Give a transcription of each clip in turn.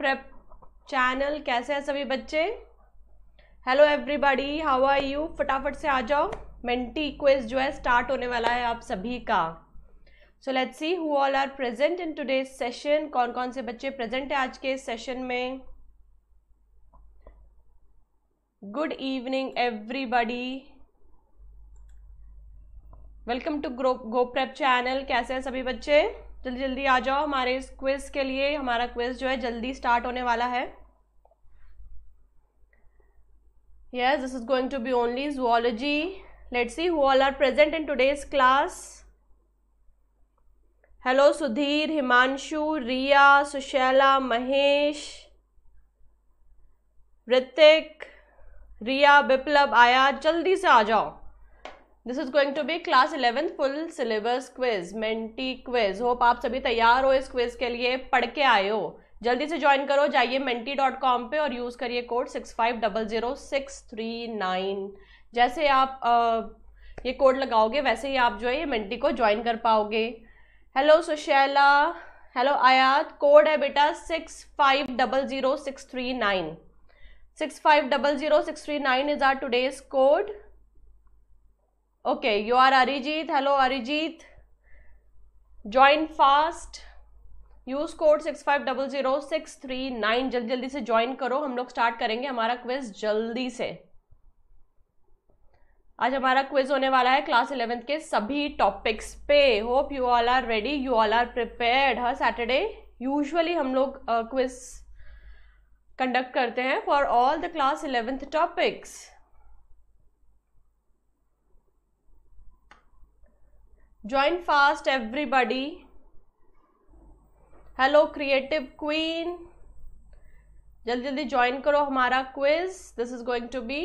Prep channel कैसे हैं सभी बच्चे hello everybody how are you फटाफट से आ जाओ मेंटी क्विज जो है स्टार्ट होने वाला है आप सभी का so let's see who all are present in today session कौन कौन से बच्चे प्रेजेंट है आज के सेशन में good evening everybody welcome to grow go prep channel कैसे हैं सभी बच्चे जल्दी जल्दी आ जाओ हमारे इस क्विज के लिए हमारा क्विज जो है जल्दी स्टार्ट होने वाला है yes this is going to be only zoology let's see who all are present in today's class hello Sudhir Himanshu Riya Sushaila Mahesh Hrithik Riya Biplab आया जल्दी से आ जाओ this is going to be class eleventh full syllabus quiz Menti quiz hope आप सभी तैयार हो इस क्विज के लिए पढ़ के आए हो जल्दी से ज्वाइन करो जाइए मेंटी डॉट कॉम पर और यूज़ करिए code six five double zero six three nine जैसे आप आ, ये कोड लगाओगे वैसे ही आप जो है ये मेंटी को ज्वाइन कर पाओगे hello Sushaila hello Ayat code है बेटा six five double zero six three nine six five double zero six three nine is our today's code okay you are Arijit hello Arijit join fast use code six five double zero six three nine जल्दी जल्दी से join करो हम लोग start करेंगे हमारा quiz जल्दी से आज हमारा क्विज होने वाला है क्लास इलेवेंथ के सभी टॉपिक्स पे hope you all are ready you all are prepared हर सैटरडे यूजुअली हम लोग क्विज uh, कंडक्ट करते हैं for all the class eleventh topics join fast everybody hello creative queen jaldi jaldi join karo hamara quiz this is going to be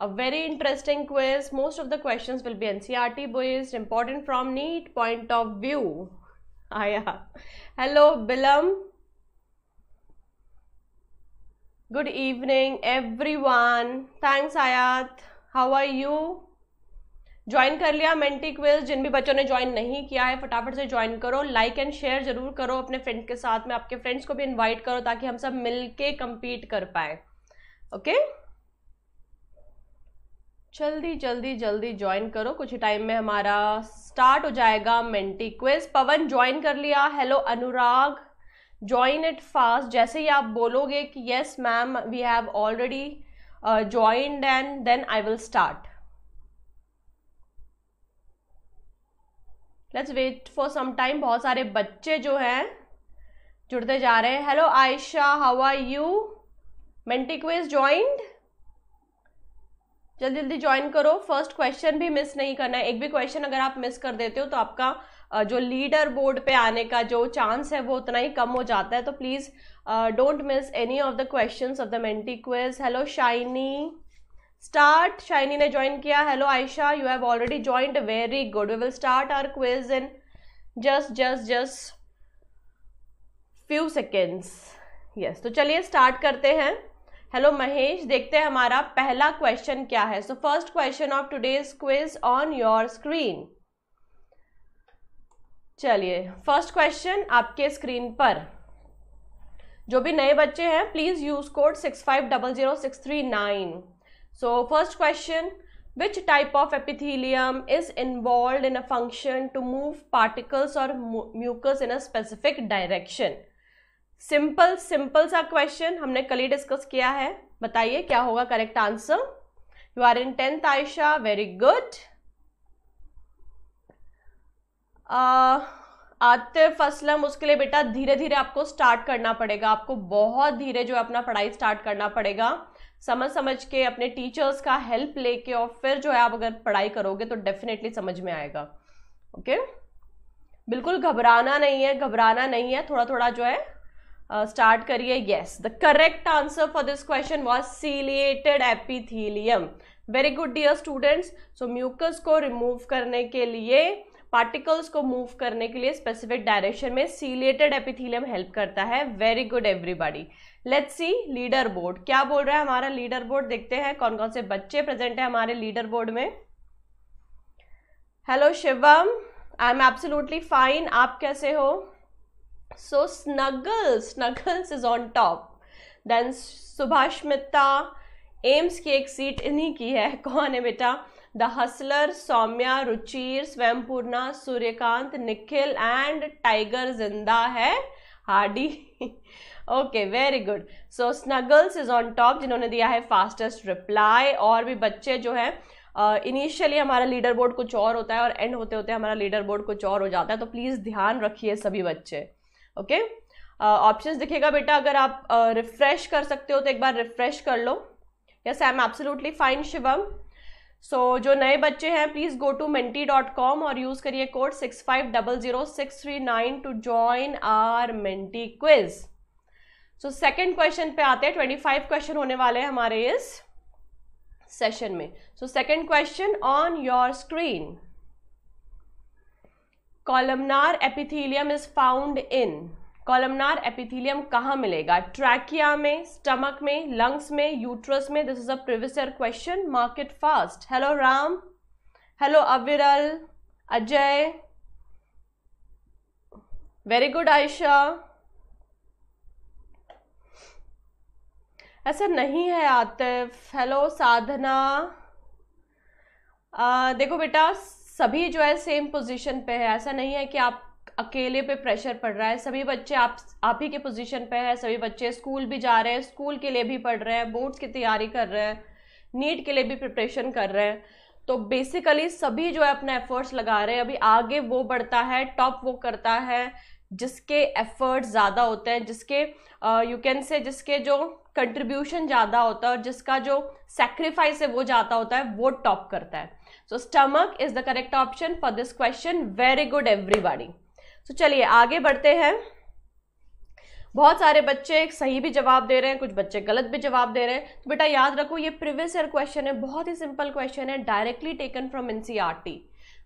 a very interesting quiz most of the questions will be ncrt based important from neat point of view ah yeah hello bilam good evening everyone thanks ayat how are you join कर लिया Menti quiz जिन भी बच्चों ने join नहीं किया है फटाफट से ज्वाइन करो लाइक एंड शेयर जरूर करो अपने फ्रेंड के साथ में आपके फ्रेंड्स को भी इनवाइट करो ताकि हम सब मिल के कम्पीट कर पाए ओके okay? जल्दी जल्दी जल्दी ज्वाइन करो कुछ ही टाइम में हमारा स्टार्ट हो जाएगा मेंटी क्विज पवन ज्वाइन कर लिया hello Anurag join it fast जैसे ही आप बोलोगे कि yes ma'am we have already joined and then I will start let's wait for some time बहुत सारे बच्चे जो हैं जुड़ते जा रहे हैं hello Ayesha how are you Menti quiz joined जल्दी जल्दी ज्वाइन करो फर्स्ट क्वेश्चन भी मिस नहीं करना है एक भी क्वेश्चन अगर आप मिस कर देते हो तो आपका जो लीडर बोर्ड पे आने का जो चांस है वो उतना ही कम हो जाता है तो please don't miss any of the questions of the Menti quiz hello Shiny start Shiny ने ज्वाइन किया. Hello Ayesha you have already joined very good we will start our quiz in just just just few seconds yes तो चलिए start करते हैं. Hello Mahesh देखते हैं हमारा पहला क्वेश्चन क्या है so first question of today's quiz on your screen चलिए फर्स्ट क्वेश्चन आपके स्क्रीन पर जो भी नए बच्चे हैं please use code six five double zero six three nine so first question which type of epithelium is involve in a function to move particles और mucus in a specific direction simple simple सा question हमने कल ही discuss किया है बताइए क्या होगा correct answer you are in tenth Ayesha very good Atif Aslam उसके लिए बेटा धीरे धीरे आपको स्टार्ट करना पड़ेगा आपको बहुत धीरे जो अपना पढ़ाई स्टार्ट करना पड़ेगा समझ समझ के अपने टीचर्स का हेल्प लेके और फिर जो है आप अगर पढ़ाई करोगे तो डेफिनेटली समझ में आएगा ओके okay? बिल्कुल घबराना नहीं है घबराना नहीं है थोड़ा थोड़ा जो है स्टार्ट करिए yes the correct answer for this question was ciliated epithelium very good dear students so mucus को रिमूव करने के लिए पार्टिकल्स को मूव करने के लिए स्पेसिफिक डायरेक्शन में सीलिएटेड एपिथीलियम हेल्प करता है very good everybody let's see leader board क्या बोल रहा है हमारा लीडर बोर्ड देखते हैं कौन कौन से बच्चे प्रेजेंट है हमारे लीडर बोर्ड में hello Shivam I am absolutely fine आप कैसे हो so snuggle snuggles is on top then Subhashmita AIIMS की एक सीट इन्हीं की है कौन है बेटा the hustler Saumya Ruchir Swayampurna Suryakant Nikhil and Tiger जिंदा Hai Hardy okay very good so snuggles is on top जिन्होंने दिया है फास्टेस्ट रिप्लाई और भी बच्चे जो है इनिशियली uh, हमारा लीडर बोर्ड कुछ और होता है और एंड होते होते हमारा लीडर बोर्ड कुछ और हो जाता है तो प्लीज़ ध्यान रखिए सभी बच्चे ओके ऑप्शंस दिखेगा बेटा अगर आप रिफ्रेश uh, कर सकते हो तो एक बार रिफ्रेश कर लो yes I am absolutely fine Shivam so जो नए बच्चे हैं please go to Menti dot com और यूज़ करिए code six five double zero six three nine to join our Menti quiz so second question पे आते हैं ट्वेंटी फाइव क्वेश्चन होने वाले हैं हमारे इस सेशन में so second question on your screen columnar epithelium is found in columnar epithelium कहाँ मिलेगा ट्रैकिया में स्टमक में लंग्स में यूट्रस में this is a previous question mark it fast hello Ram hello Aviral Ajay very good Ayesha ऐसा नहीं है आतिफ हेलो साधना आ, देखो बेटा सभी जो है सेम पोजीशन पे है ऐसा नहीं है कि आप अकेले पे प्रेशर पड़ रहा है सभी बच्चे आप आप ही के पोजीशन पे है सभी बच्चे स्कूल भी जा रहे हैं स्कूल के लिए भी पढ़ रहे हैं बोर्ड्स की तैयारी कर रहे हैं नीट के लिए भी प्रिपरेशन कर रहे हैं तो बेसिकली सभी जो है अपना एफर्ट्स लगा रहे हैं अभी आगे वो बढ़ता है टॉप वो करता है जिसके एफर्ट ज़्यादा होते हैं जिसके यू कैन से जिसके जो कंट्रीब्यूशन ज़्यादा होता है और जिसका जो सेक्रीफाइस है वो ज़्यादा होता है वो टॉप करता है so stomach is the correct option for this question very good everybody so चलिए आगे बढ़ते हैं बहुत सारे बच्चे सही भी जवाब दे रहे हैं कुछ बच्चे गलत भी जवाब दे रहे हैं तो बेटा याद रखो ये प्रीवियस ईयर क्वेश्चन है बहुत ही सिंपल क्वेश्चन है directly taken from NCERT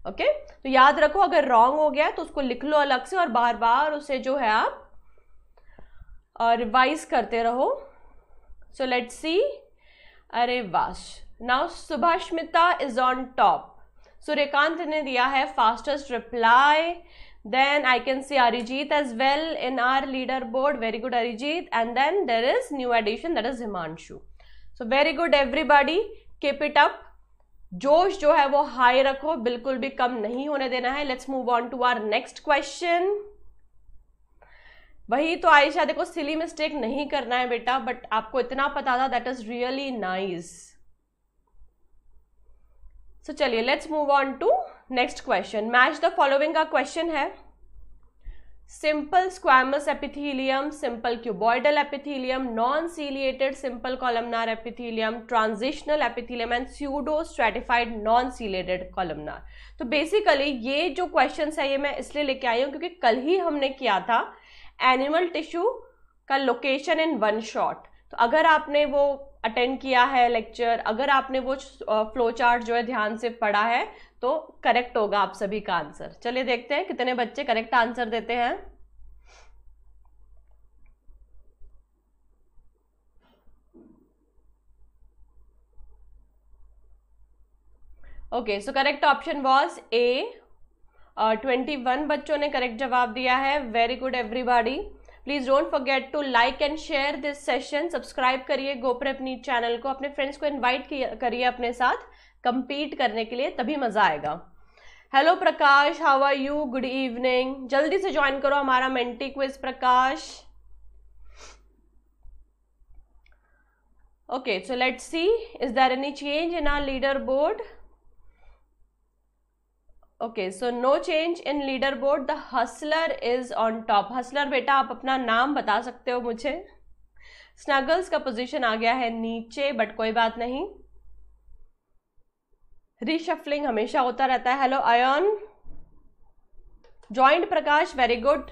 okay तो याद रखो अगर रॉन्ग हो गया तो उसको लिख लो अलग से और बार बार उसे जो है आप रिवाइज करते रहो सो लेट सी अरे वाश now Subhashmita is on top Suryakant ने दिया है fastest reply then I can see Arijit as well in our leader board very good Arijit and then there is new addition that is Himanshu so very good everybody keep it up जोश जो है वो high रखो बिल्कुल भी कम नहीं होने देना है let's move on to our next question वही तो आयशा देखो सिली मिस्टेक नहीं करना है बेटा बट आपको इतना पता था that is really nice so चलिए let's move on to next question match the following का क्वेश्चन है simple squamous epithelium simple cuboidal epithelium non ciliated simple columnar epithelium transitional epithelium and pseudo stratified non ciliated columnar तो basically ये जो question है ये मैं इसलिए लेके आई हूँ क्योंकि कल ही हमने किया था एनिमल टिश्यू का लोकेशन इन वन शॉट तो अगर आपने वो अटेंड किया है लेक्चर अगर आपने वो फ्लो चार्ट जो है ध्यान से पढ़ा है तो करेक्ट होगा आप सभी का आंसर चलिए देखते हैं कितने बच्चे करेक्ट आंसर देते हैं okay so correct option was A twenty one बच्चों ने करेक्ट जवाब दिया है very good everybody please don't forget to like and share this session subscribe करिए गोप्रेपनी अपनी चैनल को अपने फ्रेंड्स को इनवाइट करिए अपने साथ कंपीट करने के लिए तभी मज़ा आएगा hello Prakash how are you good evening जल्दी से ज्वाइन करो हमारा Menti quiz Prakash let's see is there any change in our leader board okay so no change in leader board the hustler is on top hustler बेटा आप अपना नाम बता सकते हो मुझे स्नगल्स का पोजीशन आ गया है नीचे बट कोई बात नहीं रिशफलिंग हमेशा होता रहता है hello Ayan joined Prakash very good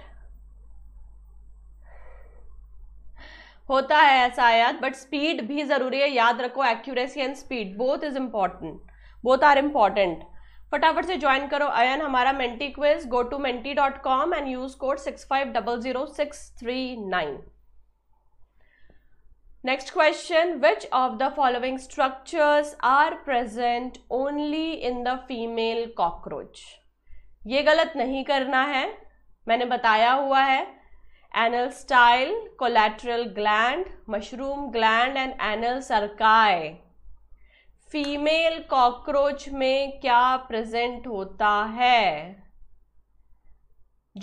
होता है ऐसा आयात बट स्पीड भी ज़रूरी है याद रखो accuracy and speed both is important both are important फटाफट से ज्वाइन करो अयन हमारा Menti quiz go to Menti dot com and use code six five double zero six three nine next question which of the following structures are present only in the female cockroach ये गलत नहीं करना है मैंने बताया हुआ है anal style collateral gland mushroom gland and anal cerci female cockroach में क्या प्रेजेंट होता है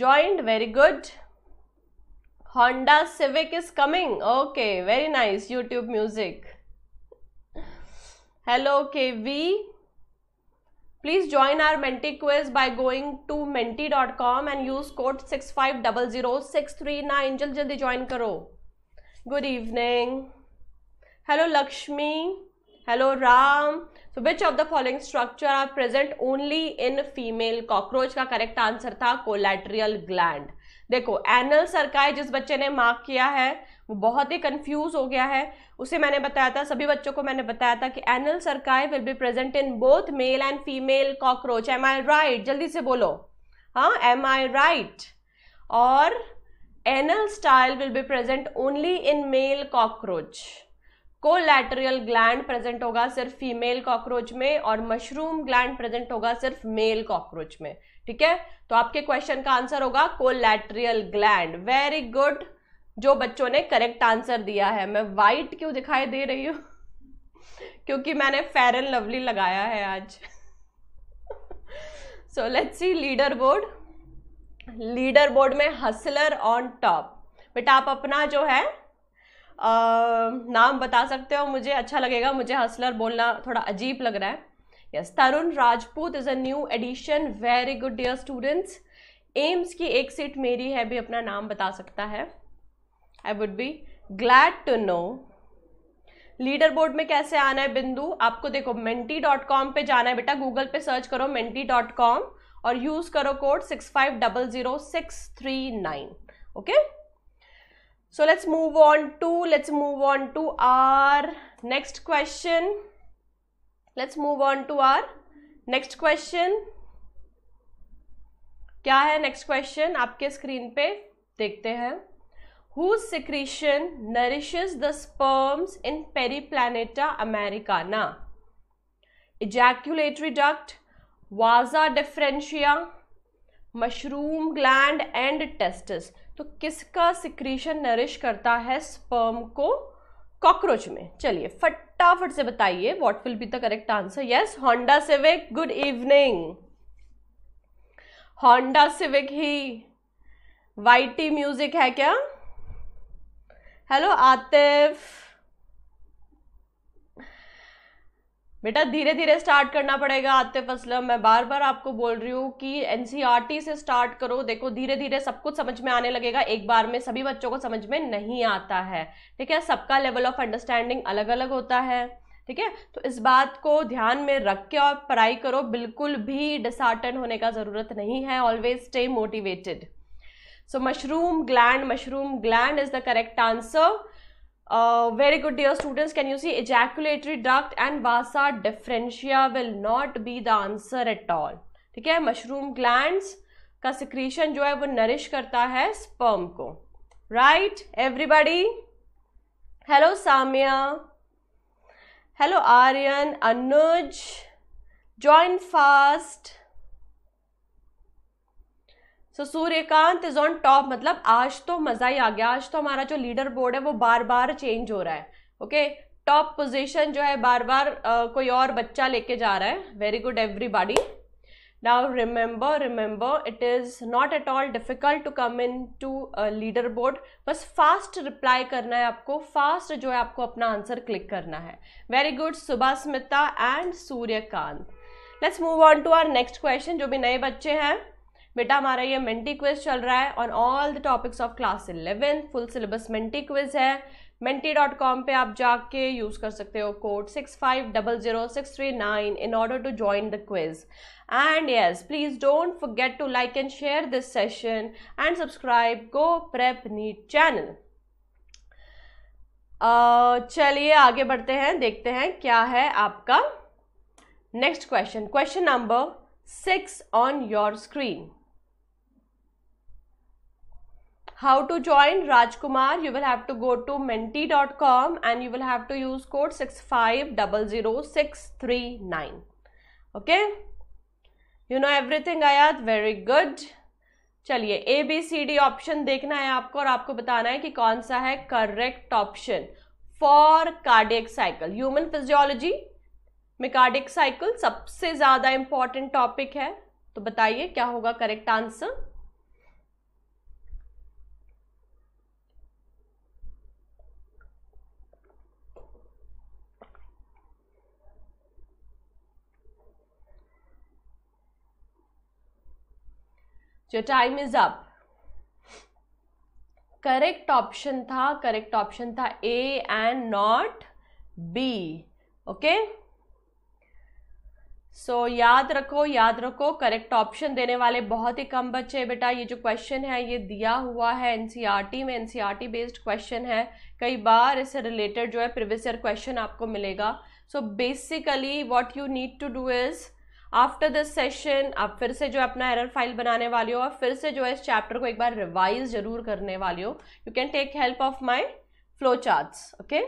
joined very good Honda Civic is coming. Okay, very nice. YouTube music. Hello, KV. Please join our Menti quiz by going to menti.com and use code 6500639. Jal jaldi join karo. Good evening. Hello, Lakshmi. Hello, Ram. So which of the following structure are present only in female cockroach? का correct answer था collateral gland. देखो anal cerci जिस बच्चे ने mark किया है वो बहुत ही कंफ्यूज हो गया है उसे मैंने बताया था सभी बच्चों को मैंने बताया था कि anal cerci will be present in both male and female cockroach am I right जल्दी से बोलो हाँ एम आई राइट और anal style will be present only in male cockroach collateral gland present होगा सिर्फ फीमेल कॉकरोच में और mushroom gland present होगा सिर्फ मेल कॉकरोच में ठीक है तो आपके क्वेश्चन का आंसर होगा कोलैट्रियल ग्लैंड वेरी गुड जो बच्चों ने करेक्ट आंसर दिया है मैं वाइट क्यों दिखाई दे रही हूं क्योंकि मैंने फेयर एंड लवली लगाया है आज so let's see leader board leader board में हसलर ऑन टॉप बेटा आप अपना जो है आ, नाम बता सकते हो मुझे अच्छा लगेगा मुझे हसलर बोलना थोड़ा अजीब लग रहा है yes Tarun Rajput is a new addition very good dear students AIIMS की एक सीट मेरी है भी अपना नाम बता सकता है I would be glad to know leader board में कैसे आना है बिंदु आपको देखो मेंटी डॉट कॉम पर जाना है बेटा गूगल पे सर्च करो मेंटी डॉट कॉम और यूज करो code six five double zero six three nine okay so let's move on to let's move on to our next question let's move on to our next question क्या है next question आपके screen पे देखते हैं who secretion nourishes the sperms in Periplaneta americana ejaculatory duct vasa differentia mushroom gland and testis तो किसका secretion nourish करता है स्पर्म को कॉकरोच में चलिए फटाफट से बताइए what will be the correct answer yes Honda Civic good evening Honda Civic ही वाइटी म्यूजिक है क्या हेलो आतिफ बेटा धीरे धीरे स्टार्ट करना पड़ेगा आतिफ असलम मैं बार बार आपको बोल रही हूँ कि एनसीईआरटी e से स्टार्ट करो देखो धीरे धीरे सब कुछ समझ में आने लगेगा एक बार में सभी बच्चों को समझ में नहीं आता है ठीक है सबका लेवल ऑफ अंडरस्टैंडिंग अलग अलग होता है ठीक है तो इस बात को ध्यान में रख के और पढ़ाई करो बिल्कुल भी डिसआर्टन होने का ज़रूरत नहीं है always stay motivated so mushroom gland mushroom gland is the correct answer very good dear students can you see ejaculatory duct and vasa differentia will not be the answer at all ठीक है mushroom gland का secretion जो है वो nourish करता है sperm को right everybody hello Samiya hello Aryan Anuj join fast so Suryakant is on top मतलब आज तो मजा ही आ गया आज तो हमारा जो लीडर बोर्ड है वो बार बार चेंज हो रहा है ओके टॉप पोजीशन जो है बार बार कोई और बच्चा लेके जा रहा है very good everybody remember remember it is not at all difficult to come in to leader board बस फास्ट रिप्लाई करना है आपको फास्ट जो है आपको अपना आंसर क्लिक करना है very good Subhashmita and Suryakant let's move on to our next question जो भी नए बच्चे हैं बेटा हमारा ये मेंटी क्विज चल रहा है on all the topics of class eleven full syllabus Menti quiz है मेंटी डॉट कॉम पर आप जाके यूज़ कर सकते हो code six five double zero six three nine in order to join the quiz and yes please don't forget to like and share this session and subscribe go prep NEET channel चलिए आगे बढ़ते हैं देखते हैं क्या है आपका next question question number six on your screen how to join Rajkumar you will have to go to menti.com and you will have to use code 6500639 okay you know everything Ayat very good चलिए A B C D option देखना है आपको और आपको बताना है कि कौन सा है correct option for cardiac cycle human physiology में कार्डिक साइकिल सबसे ज़्यादा इंपॉर्टेंट टॉपिक है तो बताइए क्या होगा correct answer your time is up correct option था करेक्ट ऑप्शन था A and not B okay so याद रखो याद रखो करेक्ट ऑप्शन देने वाले बहुत ही कम बच्चे बेटा ये जो क्वेश्चन है ये दिया हुआ है एनसीईआरटी e में एनसीईआरटी बेस्ड क्वेश्चन है कई बार इससे रिलेटेड जो है प्रीवियस ईयर क्वेश्चन आपको मिलेगा so basically what you need to do is after this session आप फिर से जो अपना एरर फाइल बनाने वाले हो और फिर से जो है इस चैप्टर को एक बार रिवाइज जरूर करने वाले हो you can take help of my flow chart okay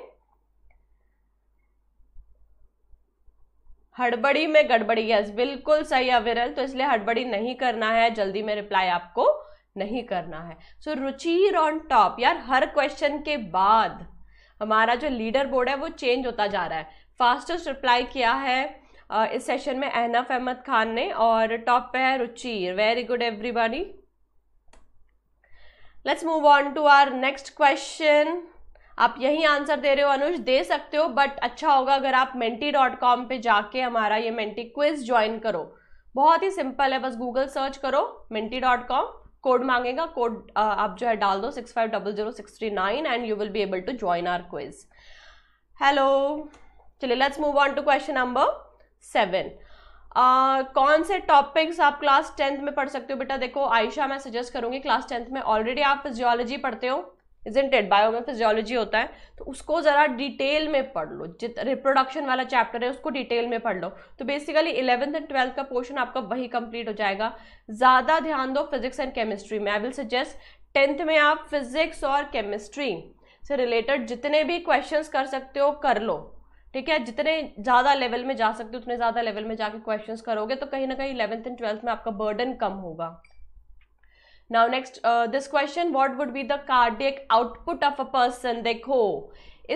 हड़बड़ी में गड़बड़ी यस बिल्कुल सही है विरल तो इसलिए हड़बड़ी नहीं करना है जल्दी में रिप्लाई आपको नहीं करना है सो रुचिर ऑन टॉप यार हर क्वेश्चन के बाद हमारा जो लीडर बोर्ड है वो चेंज होता जा रहा है फास्टेस्ट रिप्लाई किया है इस सेशन में अहनफ अहमद खान ने और टॉप पे है Ruchir very good everybody let's move on to our next question आप यही आंसर दे रहे हो अनुज दे सकते हो बट अच्छा होगा अगर आप मेंटी डॉट कॉम पर जाके हमारा ये मेंटी क्विज ज्वाइन करो बहुत ही सिंपल है बस गूगल सर्च करो मेंटी डॉट कॉम कोड मांगेगा कोड आप जो है डाल दो six five double zero six three nine and you will be able to join our quiz hello चलिए let's move on to question number seven कौन से टॉपिक्स आप क्लास टेंथ में पढ़ सकते हो बेटा देखो आयशा मैं सजेस्ट करूंगी क्लास टेंथ में ऑलरेडी आप फिजियोलॉजी पढ़ते हो इजेंटेड बायो में फिजियोलॉजी होता है तो उसको ज़रा डिटेल में पढ़ लो जित रिप्रोडक्शन वाला चैप्टर है उसको डिटेल में पढ़ लो तो बेसिकली इलेवंथ एंड ट्वेल्थ का पोर्शन आपका वही कंप्लीट हो जाएगा ज़्यादा ध्यान दो फिजिक्स एंड केमिस्ट्री में आई विल सजेस्ट टेंथ में आप फिजिक्स और केमिस्ट्री से रिलेटेड जितने भी क्वेश्चंस कर सकते हो कर लो ठीक है जितने ज़्यादा लेवल में जा सकते हो उतने ज़्यादा लेवल में जाके क्वेश्चंस करोगे तो कहीं ना कहीं इलेवंथ एंड ट्वेल्थ में आपका बर्डन कम होगा now next this question what would be the cardiac output of a person देखो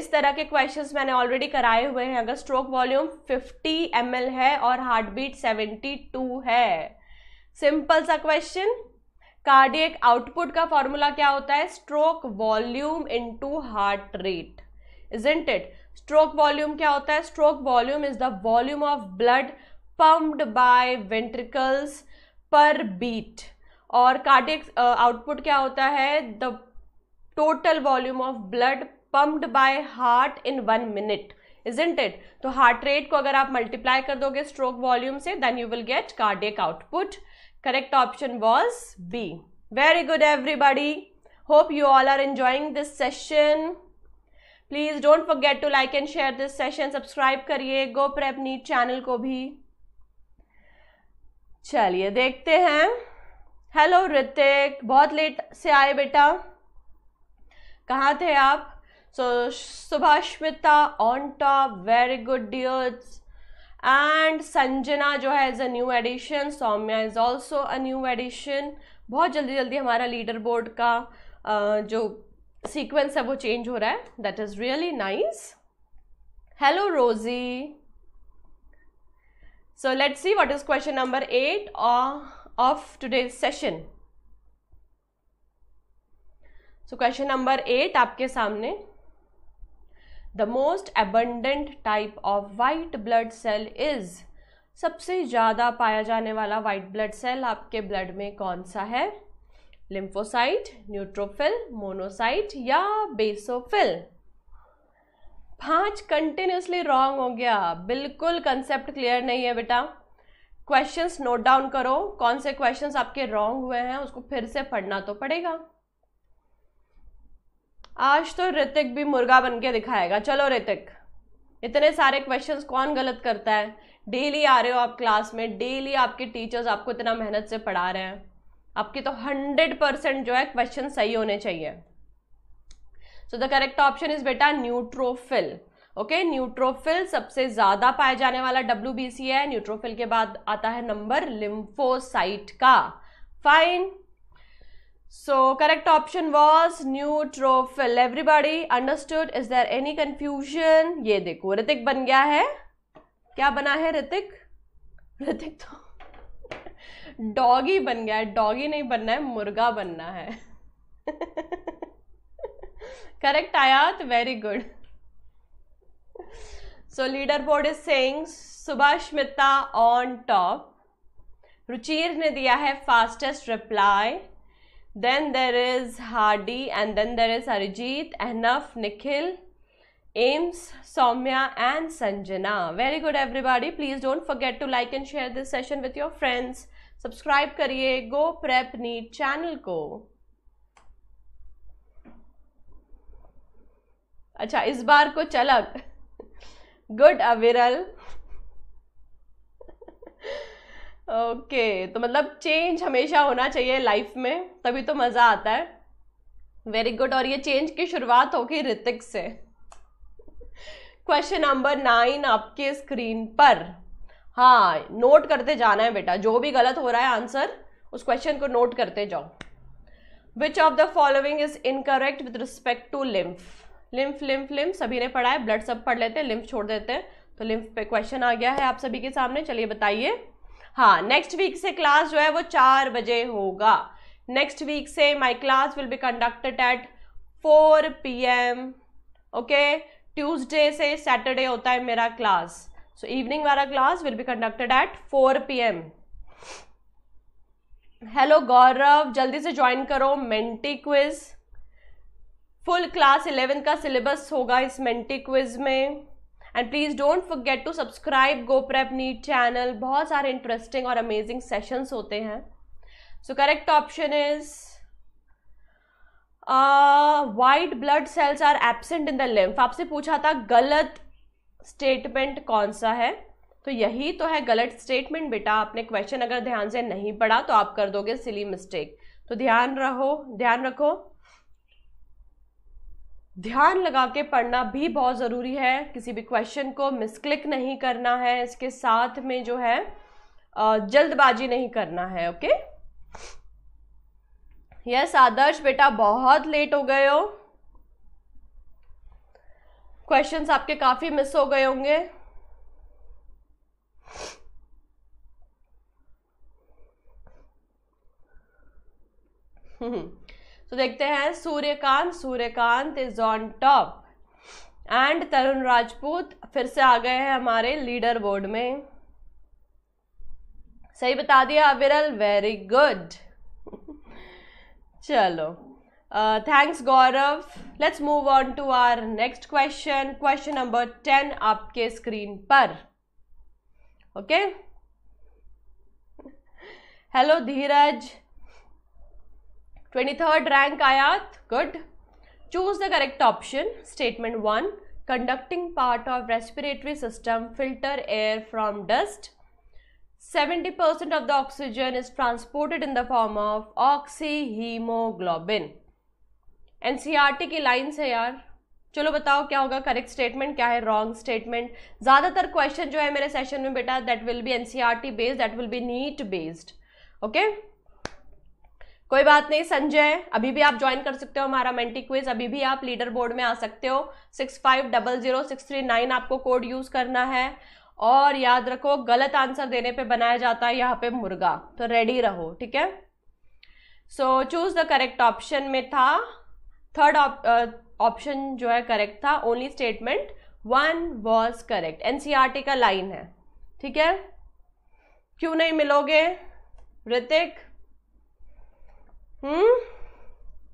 इस तरह के क्वेश्चंस मैंने ऑलरेडी कराए हुए हैं अगर स्ट्रोक वॉल्यूम 50 एम है और हार्ट बीट सेवेंटी है सिंपल सा क्वेश्चन कार्डियक आउटपुट का फॉर्मूला क्या होता है stroke volume into heart rate isn't it stroke volume क्या होता है stroke volume is the volume of blood pumped by ventricles per beat और कार्डिक आउटपुट uh, क्या होता है the total volume of blood pumped by heart in one minute isn't it तो heart rate को अगर आप मल्टीप्लाई कर दोगे स्ट्रोक वॉल्यूम से then you will get cardiac output correct option was B very good everybody hope you all are enjoying this session please don't forget to like and share this session subscribe करिए go prep NEET channel को भी चलिए देखते हैं hello Hrithik बहुत late से आए बेटा कहाँ थे आप so Subhashmita on top very good dears and Sanjana जो है is a new addition Saumya is also a new addition बहुत जल्दी जल्दी हमारा लीडर बोर्ड का जो सीक्वेंस है वो चेंज हो रहा है that is really nice hello Rosie so let see what is question number eight of today session so question number eight आपके सामने the most abundant type of white blood cell is सबसे ज्यादा पाया जाने वाला वाइट ब्लड सेल आपके blood में कौन सा है लिम्फोसाइट न्यूट्रोफिल मोनोसाइट या बेसोफिल पांच कंटिन्यूसली रॉन्ग हो गया बिल्कुल कंसेप्ट क्लियर नहीं है बेटा क्वेश्चंस नोट डाउन करो कौन से क्वेश्चंस आपके रॉन्ग हुए हैं उसको फिर से पढ़ना तो पड़ेगा आज तो ऋतिक भी मुर्गा बन के दिखाएगा चलो ऋतिक इतने सारे क्वेश्चंस कौन गलत करता है डेली आ रहे हो आप क्लास में डेली आपके टीचर्स आपको इतना मेहनत से पढ़ा रहे हैं आपके तो हंड्रेड परसेंट जो है क्वेश्चन सही होने चाहिए so the correct option is बेटा न्यूट्रोफिल ओके okay, न्यूट्रोफिल सबसे ज्यादा पाया जाने वाला डब्ल्यू है न्यूट्रोफिल के बाद आता है नंबर लिम्फोसाइट का fine so correct option was neutrophil everybody understood is there any confusion ये देखो ऋतिक बन गया है क्या बना है ऋतिक ऋतिक तो डॉगी बन गया है डॉगी नहीं बनना है मुर्गा बनना है करेक्ट आयात very good so leader board is saying Subhash Mitta on top Ruchir ने दिया है fastest reply then there is Hardy and then there is Arijit Ahnaf Nikhil AIIMS Saumya and Sanjana very good everybody please don't forget to like and share this session with your friends subscribe करिए go prep NEET channel को अच्छा इस बार को अलग good अविरल okay तो मतलब change हमेशा होना चाहिए लाइफ में तभी तो मज़ा आता है वेरी गुड और ये चेंज की शुरुआत होगी ऋतिक से क्वेश्चन नंबर नाइन आपके स्क्रीन पर हाँ नोट करते जाना है बेटा जो भी गलत हो रहा है आंसर उस क्वेश्चन को नोट करते जाओ which of the following is incorrect with respect to lymph lymph lymph lymph सभी ने पढ़ा है ब्लड सब पढ़ लेते हैं लिम्फ छोड़ देते हैं तो लिम्फ पे क्वेश्चन आ गया है आप सभी के सामने चलिए बताइए हाँ नेक्स्ट वीक से क्लास जो है वो चार बजे होगा नेक्स्ट वीक से my class will be conducted at four P M okay Tuesday से सैटरडे होता है मेरा क्लास इवनिंग वाला class will be conducted at four P M hello Gaurav जल्दी से ज्वाइन करो Menti quiz full class eleventh का सिलेबस होगा इस मेंटी क्विज में and please don't forget to subscribe go prep NEET channel बहुत सारे इंटरेस्टिंग और अमेजिंग सेशंस होते हैं so correct option is white blood cells are absent in the lymph आपसे पूछा था गलत स्टेटमेंट कौन सा है तो यही तो है गलत स्टेटमेंट बेटा आपने क्वेश्चन अगर ध्यान से नहीं पढ़ा तो आप कर दोगे सिली मिस्टेक तो ध्यान रहो ध्यान रखो ध्यान लगा के पढ़ना भी बहुत ज़रूरी है किसी भी क्वेश्चन को मिसक्लिक नहीं करना है इसके साथ में जो है जल्दबाजी नहीं करना है ओके यस आदर्श बेटा बहुत लेट हो गए हो क्वेश्चंस आपके काफी मिस हो गए होंगे तो देखते हैं Suryakant Suryakant is on top and Tarun Rajput फिर से आ गए हैं हमारे लीडर बोर्ड में सही बता दिया अविरल वेरी गुड चलो Uh, thanks Gaurav. Let's move on to our next question. Question number 10 आपके screen पर. Okay. Hello Dheeraj. 23rd rank Ayat. Good. Choose the correct option. Statement 1. Conducting part of respiratory system filter air from dust. 70% of the oxygen is transported in the form of oxyhemoglobin. NCERT e की lines है यार चलो बताओ क्या होगा correct statement क्या है wrong statement ज़्यादातर क्वेश्चन जो है मेरे सेशन में बेटा that will be NCERT based that will be NEET based okay कोई बात नहीं संजय अभी भी आप ज्वाइन कर सकते हो हमारा मेंटी क्विज अभी भी आप लीडर बोर्ड में आ सकते हो six five double zero six three nine आपको कोड यूज़ करना है और याद रखो गलत आंसर देने पे बनाया जाता है यहाँ पे मुर्गा तो रेडी रहो ठीक है so choose the correct option में था थर्ड ऑप्शन uh, जो है करेक्ट था only statement one was correct NCERT का लाइन है ठीक है क्यों नहीं मिलोगे ऋतिक हम्म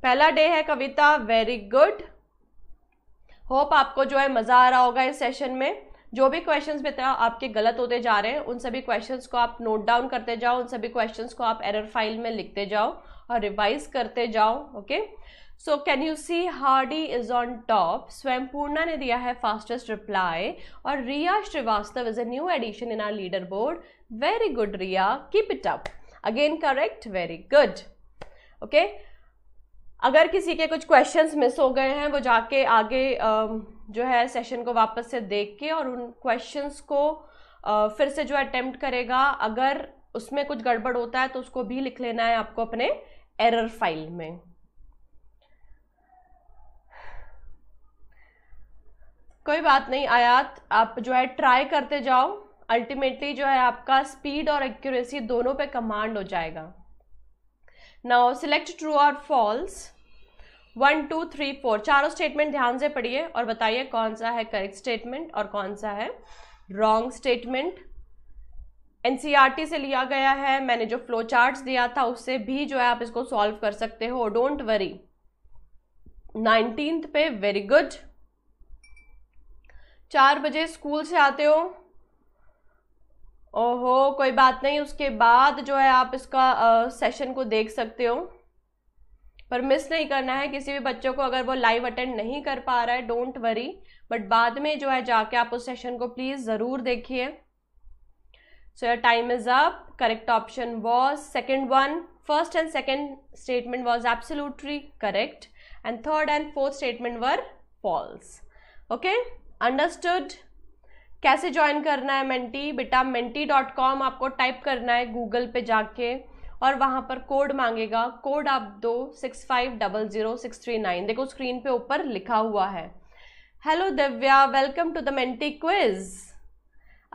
पहला डे है कविता वेरी गुड होप आपको जो है मज़ा आ रहा होगा इस सेशन में जो भी क्वेश्चंस बेटा आपके गलत होते जा रहे हैं उन सभी क्वेश्चंस को आप नोट डाउन करते जाओ उन सभी क्वेश्चंस को आप एरर फाइल में लिखते जाओ और रिवाइज करते जाओ okay okay? So can you see Hardy is on top Swayampurna ने दिया है फास्टेस्ट रिप्लाई और Riya Srivastava is a new addition in our leader board very good Riya keep it up again correct very good okay अगर किसी के कुछ क्वेश्चंस मिस हो गए हैं वो जाके आगे um, जो है सेशन को वापस से देख के और उन क्वेश्चंस को uh, फिर से जो अटेम्प्ट करेगा अगर उसमें कुछ गड़बड़ होता है तो उसको भी लिख लेना है आपको अपने एरर फाइल में कोई बात नहीं आयात आप जो है ट्राई करते जाओ अल्टीमेटली जो है आपका स्पीड और एक्यूरेसी दोनों पे कमांड हो जाएगा नाउ सिलेक्ट ट्रू और false one two three four चारों स्टेटमेंट ध्यान से पढ़िए और बताइए कौन सा है करेक्ट स्टेटमेंट और कौन सा है रॉन्ग स्टेटमेंट एन से लिया गया है मैंने जो फ्लो चार्ट दिया था उससे भी जो है आप इसको सॉल्व कर सकते हो डोंट वरी नाइनटीन पे वेरी गुड चार बजे स्कूल से आते हो ओहो कोई बात नहीं उसके बाद जो है आप इसका आ, सेशन को देख सकते हो पर मिस नहीं करना है किसी भी बच्चों को अगर वो लाइव अटेंड नहीं कर पा रहा है डोंट वरी बट बाद में जो है जाके आप उस सेशन को प्लीज़ ज़रूर देखिए so your time is up correct option was second one first and second statement was absolutely correct and third and fourth statement were false okay understood कैसे ज्वाइन करना है मेंटी बेटा मेंटी डॉट कॉम आपको type करना है Google पे जाके और वहाँ पर कोड मांगेगा कोड आप दो six five double zero six three nine देखो स्क्रीन पे ऊपर लिखा हुआ है hello Divya welcome to the Menti quiz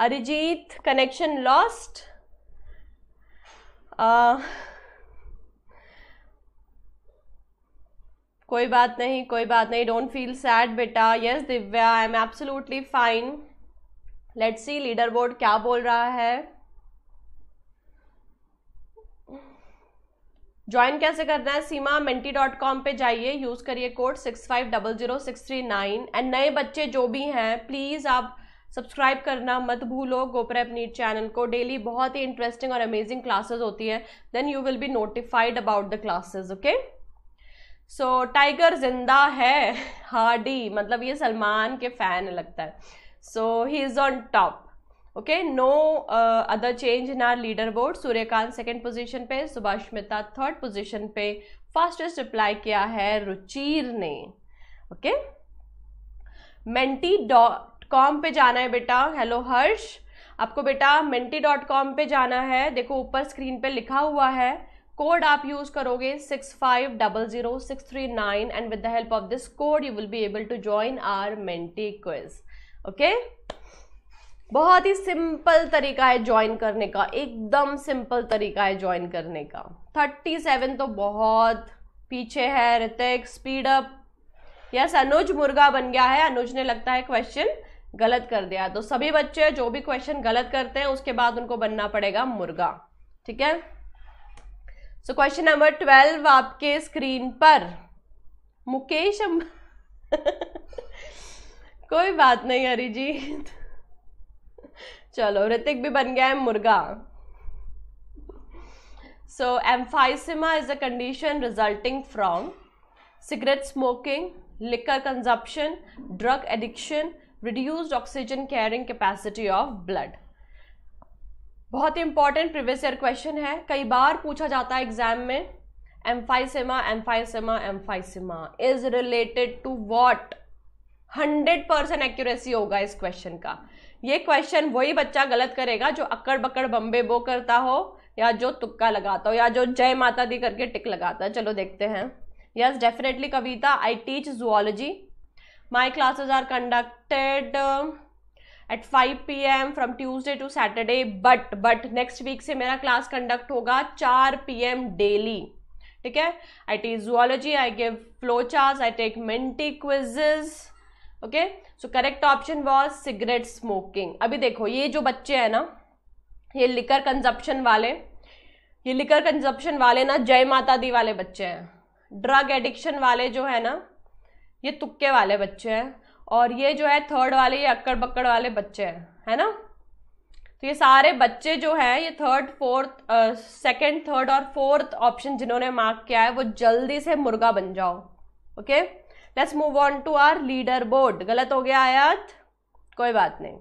Arijit connection lost कोई बात नहीं कोई बात नहीं डोंट फील सैड बेटा yes Divya I am absolutely fine let's see leader board क्या बोल रहा है ज्वाइन कैसे करना है सीमा मेंटी डॉट कॉम पर जाइए यूज़ करिए code six five double zero six three nine and नए बच्चे जो भी हैं प्लीज़ आप सब्सक्राइब करना मत भूलो गोप्रेप नीट चैनल को डेली बहुत ही इंटरेस्टिंग और अमेजिंग क्लासेस होती है then you will be notified about the classes okay so so, Tiger जिंदा है हार्डी मतलब ये सलमान के फैन लगता है so he is on top okay no other change in our leader board Suryakant second position पे सुभाष मेहता थर्ड पोजिशन पे फास्टेस्ट रिप्लाई किया है रुचिर ने ओके मेंटी डॉट कॉम पे जाना है बेटा हेलो हर्ष आपको बेटा मेंटी डॉट कॉम पे जाना है देखो ऊपर स्क्रीन पे लिखा हुआ है कोड आप यूज करोगे six five double zero six three nine and with the help of this code you will be able to join our Menti quiz okay बहुत ही सिंपल तरीका है ज्वाइन करने का एकदम सिंपल तरीका है ज्वाइन करने का थर्टी सेवन तो बहुत पीछे है Hrithik speed up yes Anuj मुर्गा बन गया है अनुज ने लगता है क्वेश्चन गलत कर दिया तो सभी बच्चे जो भी क्वेश्चन गलत करते हैं उसके बाद उनको बनना पड़ेगा मुर्गा ठीक है सो क्वेश्चन नंबर ट्वेल्व आपके स्क्रीन पर मुकेश अंब कोई बात नहीं अरिजीत चलो ऋतिक भी बन गया है मुर्गा so emphysema is a condition resulting from cigarette smoking liquor consumption drug addiction reduced oxygen carrying capacity of blood बहुत इंपॉर्टेंट प्रीवियस ईयर क्वेश्चन है कई बार पूछा जाता है एग्जाम में emphysema emphysema emphysema is related to what hundred percent accuracy होगा इस क्वेश्चन का ये क्वेश्चन वही बच्चा गलत करेगा जो अकड़ बकड़ बम्बे बो करता हो या जो तुक्का लगाता हो या जो जय माता दी करके टिक लगाता है चलो देखते हैं yes definitely Kavita I teach zoology my classes are conducted at 5 M from Tuesday to Saturday but but next week से मेरा क्लास कंडक्ट होगा 4 एम डेली ठीक है I teach zoology I give flow chart I take Menti quizzes okay so correct option was cigarette smoking अभी देखो ये जो बच्चे हैं ना ये लिकर कंजप्शन वाले ये लिकर कंजप्शन वाले ना जय माता दी वाले बच्चे हैं ड्रग एडिक्शन वाले जो है ना ये तुक्के वाले बच्चे हैं और ये जो है थर्ड वाले ये अक्कड़ बक्कड़ वाले बच्चे हैं है ना तो ये सारे बच्चे जो है ये थर्ड फोर्थ सेकंड थर्ड और फोर्थ ऑप्शन जिन्होंने मार्क किया है वो जल्दी से मुर्गा बन जाओ okay let's move on to our leader board गलत हो गया आयात कोई बात नहीं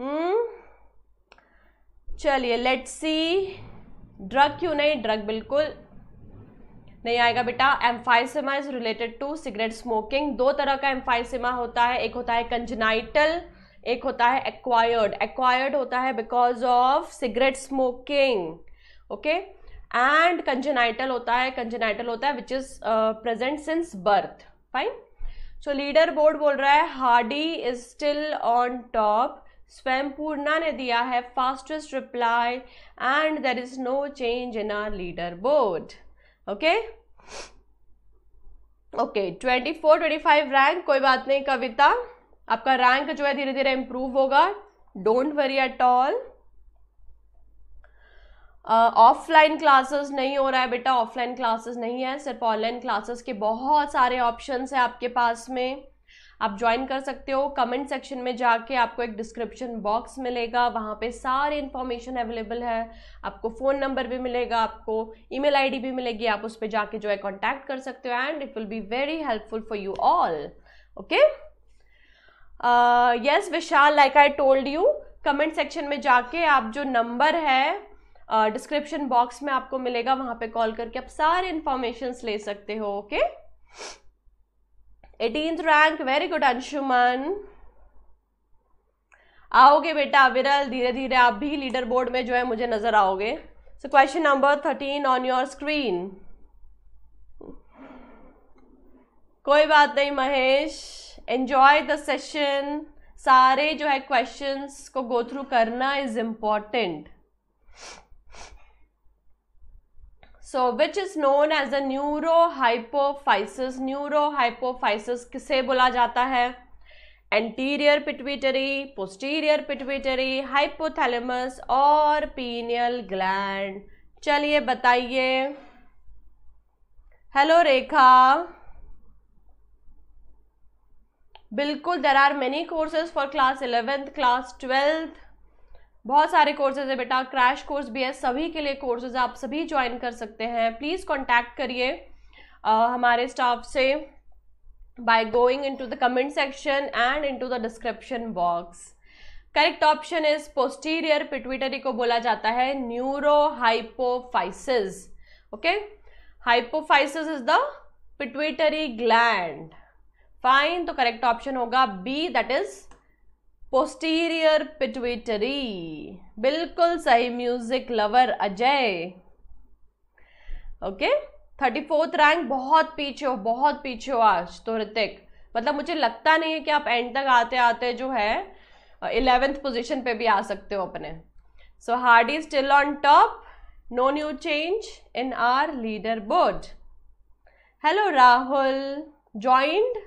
हम्म चलिए लेट्स सी ड्रग क्यों नहीं ड्रग बिल्कुल नहीं आएगा बेटा emphysema is related to cigarette smoking दो तरह का एम्फाइसिमा होता है एक होता है कंजनाइटल एक होता है एक्वायर्ड एक्वायर्ड होता है because of cigarette smoking okay and congenital होता है कंजनाइटल होता है which is present since birth fine so leader board बोल रहा है Hardy is still on top Swayampurna ने दिया है fastest reply and there is no change in our leader board okay okay twenty four twenty five rank कोई बात नहीं कविता आपका रैंक जो है धीरे धीरे इंप्रूव होगा don't worry at all offline classes नहीं हो रहा है बेटा ऑफलाइन क्लासेस नहीं है सिर्फ ऑनलाइन क्लासेस के बहुत सारे ऑप्शंस हैं आपके पास में आप ज्वाइन कर सकते हो कमेंट सेक्शन में जाके आपको एक डिस्क्रिप्शन बॉक्स मिलेगा वहाँ पे सारे इन्फॉर्मेशन अवेलेबल है आपको फ़ोन नंबर भी मिलेगा आपको ईमेल आईडी भी मिलेगी आप उस पर जाके जो है कॉन्टैक्ट कर सकते हो and it will be very helpful for you all okay yes Vishal like I told you comment section में जाके आप जो नंबर है डिस्क्रिप्शन uh, बॉक्स में आपको मिलेगा वहाँ पे कॉल करके आप सारे इन्फॉर्मेशन ले सकते हो okay okay? Eighteenth rank very good Anshuman आओगे बेटा विरल धीरे धीरे आप भी लीडर बोर्ड में जो है मुझे नजर आओगे so question number thirteen on your screen कोई बात नहीं महेश एंजॉय द सेशन सारे जो है क्वेश्चंस को गो थ्रू करना is important so which is known as a neuro hypophysis neuro hypophysis किसे बोला जाता है anterior pituitary posterior pituitary hypothalamus और पीनियल ग्लैंड चलिए बताइए हेलो रेखा बिल्कुल there are many courses for class eleventh class twelfth बहुत सारे कोर्सेज है बेटा क्रैश कोर्स भी है सभी के लिए कोर्सेज आप सभी ज्वाइन कर सकते हैं प्लीज़ कॉन्टैक्ट करिए हमारे स्टाफ से into the comment section and into the description box correct option is posterior pituitary को बोला जाता है neuro hypophysis okay hypophysis is the pituitary gland fine तो करेक्ट ऑप्शन होगा B that is posterior pituitary बिल्कुल सही music lover Ajay okay thirty fourth rank बहुत पीछे हो बहुत पीछे हो आज तो ऋतिक मतलब मुझे लगता नहीं है कि आप एंड तक आते आते जो है इलेवेंथ पोजीशन पे भी आ सकते हो अपने so Hardy still on top no new change in our leader board hello Rahul joined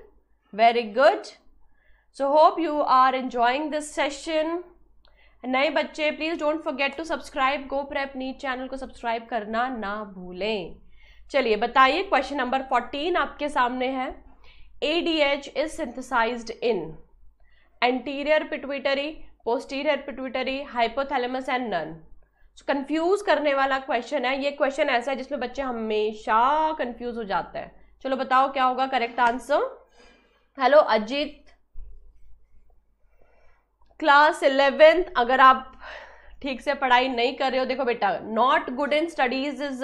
very good so hope you are enjoying this session नए बच्चे please don't forget to subscribe go prep NEET channel को subscribe करना ना भूलें चलिए बताइए question number fourteen आपके सामने है A D H is synthesize in anterior pituitary posterior pituitary hypothalamus and none confuse करने वाला क्वेश्चन है ये क्वेश्चन ऐसा है जिसमें बच्चे हमेशा कंफ्यूज हो जाते हैं चलो बताओ क्या होगा correct answer hello Ajit class eleventh अगर आप ठीक से पढ़ाई नहीं कर रहे हो देखो बेटा not good in studies is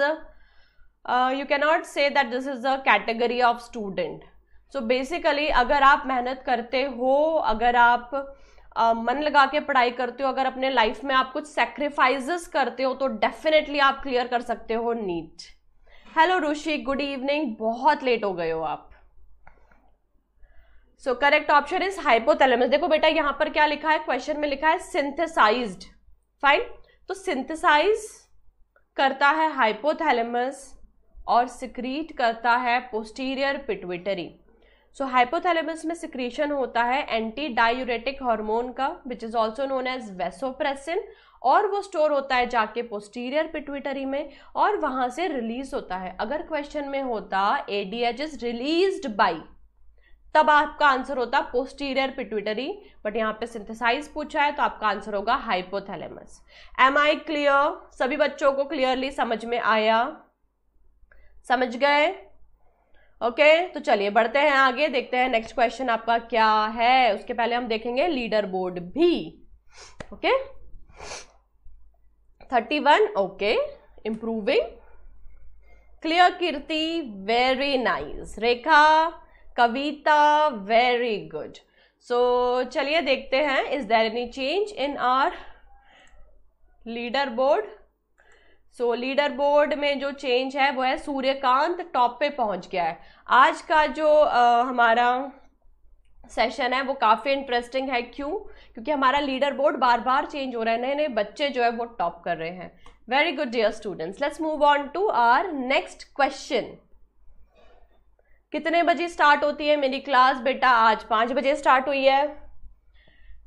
you not say that this is a category of student so basically अगर आप मेहनत करते हो अगर आप uh, मन लगा के पढ़ाई करते हो अगर अपने लाइफ में आप कुछ सेक्रीफाइजेस करते हो तो डेफिनेटली आप क्लियर कर सकते हो NEET hello Rishi good evening बहुत लेट हो गए हो आप so correct option is hypothalamus देखो बेटा यहाँ पर क्या लिखा है क्वेश्चन में लिखा है सिंथेसाइज्ड फाइन तो सिंथेसाइज करता है हाइपोथैलेमस और सिक्रीट करता है पोस्टीरियर पिटविटरी सो हाइपोथैलेमस में सिक्रीशन होता है एंटी डायूरेटिक हॉर्मोन का which is also known as vasopressin और वो स्टोर होता है जाके पोस्टीरियर पिटविटरी में और वहां से रिलीज होता है अगर क्वेश्चन में होता A D H is released by तब आपका आंसर होता है पोस्टीरियर पिट्यूटरी बट यहाँ पे सिंथेसाइज पूछा है तो आपका आंसर होगा हाइपोथैलेमस एम आई क्लियर सभी बच्चों को क्लियरली समझ में आया समझ गए ओके okay, तो चलिए बढ़ते हैं आगे देखते हैं नेक्स्ट क्वेश्चन आपका क्या है उसके पहले हम देखेंगे लीडर बोर्ड भी okay thirty one okay improving clear Kirti very nice Rekha Kavita very good so चलिए देखते हैं is there any change in our leader board so leader board में जो चेंज है वो है सूर्यकांत टॉप पे पहुंच गया है आज का जो आ, हमारा सेशन है वो काफ़ी इंटरेस्टिंग है क्यों क्योंकि हमारा लीडर बोर्ड बार बार चेंज हो रहा है नए नए बच्चे जो है वो टॉप कर रहे हैं very good dear students let's move on to our next question कितने बजे स्टार्ट होती है मेरी क्लास बेटा आज पाँच बजे स्टार्ट हुई है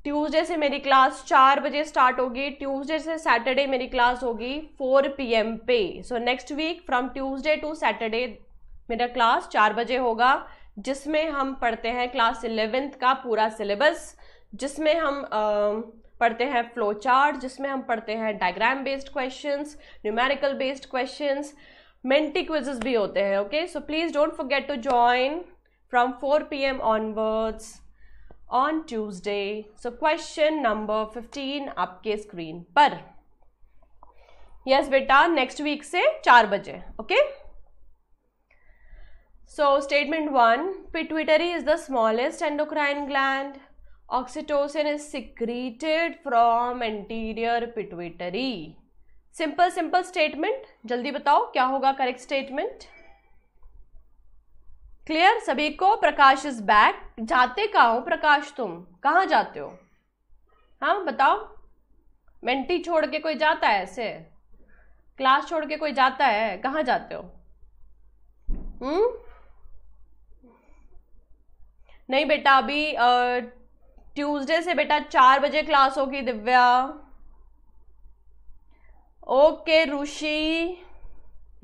ट्यूसडे से मेरी क्लास चार बजे स्टार्ट होगी ट्यूसडे से सैटरडे मेरी क्लास होगी फोर एम पे so next week from Tuesday to Saturday मेरा क्लास चार बजे होगा जिसमें हम पढ़ते हैं क्लास इलेवेंथ का पूरा सिलेबस जिसमें हम आ, पढ़ते हैं फ्लो चार्ट जिसमें हम पढ़ते हैं diagram based questions numerical based questions Menti quizzes भी होते हैं okay so please don't forget to join from four P M onwards on Tuesday so question number fifteen आपके स्क्रीन पर यस बेटा नेक्स्ट वीक से चार बजे okay so statement one pituitary is the smallest endocrine gland oxytocin is secreted from anterior pituitary simple simple statement जल्दी बताओ क्या होगा करेक्ट स्टेटमेंट क्लियर सभी को प्रकाश इज बैक जाते कहा हो प्रकाश तुम कहा जाते हो हाँ बताओ मेंटी छोड़ के कोई जाता है ऐसे क्लास छोड़ के कोई जाता है कहाँ जाते हो हम्म नहीं बेटा अभी ट्यूसडे से बेटा चार बजे क्लास होगी Divya okay Rishi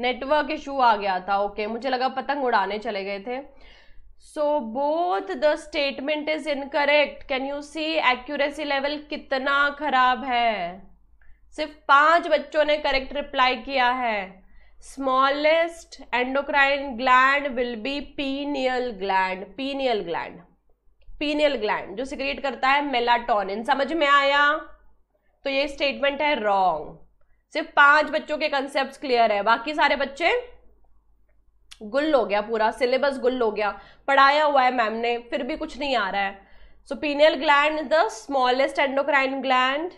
network issue आ गया था ओके okay, मुझे लगा पतंग उड़ाने चले गए थे so both the statement is incorrect can you see accuracy level कितना खराब है सिर्फ पांच बच्चों ने करेक्ट रिप्लाई किया है smallest endocrine gland will be pineal gland pineal gland pineal gland जो सिक्रिएट करता है मेलाटोनिन समझ में आया तो ये स्टेटमेंट है रॉन्ग सिर्फ पांच बच्चों के कंसेप्ट क्लियर है बाकी सारे बच्चे गुल हो गया पूरा सिलेबस गुल हो गया पढ़ाया हुआ है मैम ने फिर भी कुछ नहीं आ रहा है so pineal gland is the smallest endocrine gland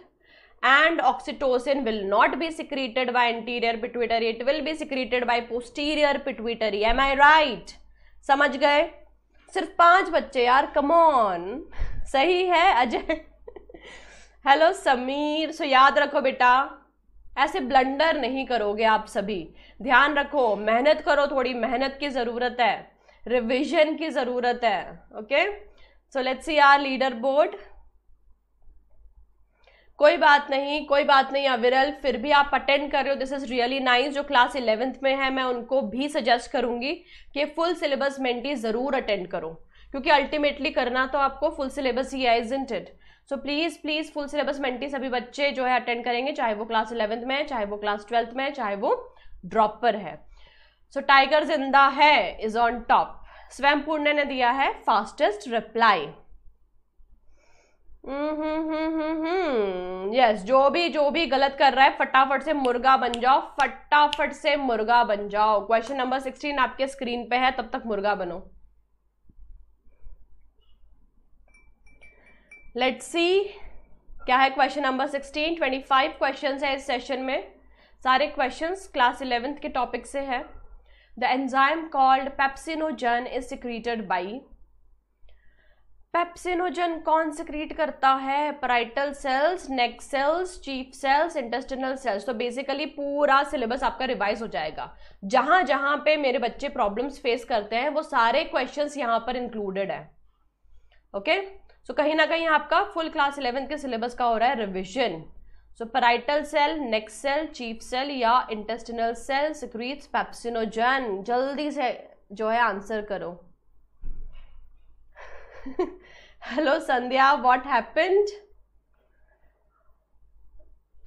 and oxytocin will not be secreted by interior pituitary it will be secreted by posterior pituitary am I right समझ गए सिर्फ पांच बच्चे यार कमॉन सही है अजय हेलो समीर सो याद रखो बेटा ऐसे ब्लंडर नहीं करोगे आप सभी ध्यान रखो मेहनत करो थोड़ी मेहनत की ज़रूरत है रिविजन की ज़रूरत है okay so let's see our leader board कोई बात नहीं कोई बात नहीं अविरल फिर भी आप अटेंड कर रहे हो दिस इज़ रियली नाइस जो क्लास इलेवेंथ में है मैं उनको भी सजेस्ट करूंगी कि फुल सिलेबस मेंटी ज़रूर अटेंड करो क्योंकि अल्टीमेटली करना तो आपको फुल सिलेबस ही है is intend so please please full syllabus Menti सभी बच्चे जो है अटेंड करेंगे चाहे वो क्लास इलेवंथ में चाहे वो क्लास ट्वेल्थ में चाहे वो ड्रॉप पर है सो टाइगर जिंदा है इज ऑन टॉप स्वयं पूर्ण ने दिया है fastest reply hmm yes hmm, hmm, hmm, जो भी जो भी गलत कर रहा है फटाफट से मुर्गा बन जाओ फटाफट से मुर्गा बन जाओ क्वेश्चन नंबर सिक्सटीन आपके स्क्रीन पे है तब तक मुर्गा बनो लेट सी क्या है question number sixteen twenty five question है इस सेशन में सारे क्वेश्चन क्लास इलेवेंथ के टॉपिक से है the enzyme called pepsinogen is secreted by pepsinogen कौन सिक्रीट करता है parietal cells neck cells chief cells intestinal cells तो बेसिकली पूरा सिलेबस आपका रिवाइज हो जाएगा जहां जहां पे मेरे बच्चे प्रॉब्लम्स फेस करते हैं वो सारे क्वेश्चंस यहां पर इंक्लूडेड है ओके okay? सो कहीं ना कहीं आपका फुल क्लास इलेवेंथ के सिलेबस का हो रहा है revision so parietal cell neck cell chief cell या इंटेस्टिनल सेल सिक्रीट पेप्सिनोजन जल्दी से जो है आंसर करो हेलो संध्या व्हाट हैपेंड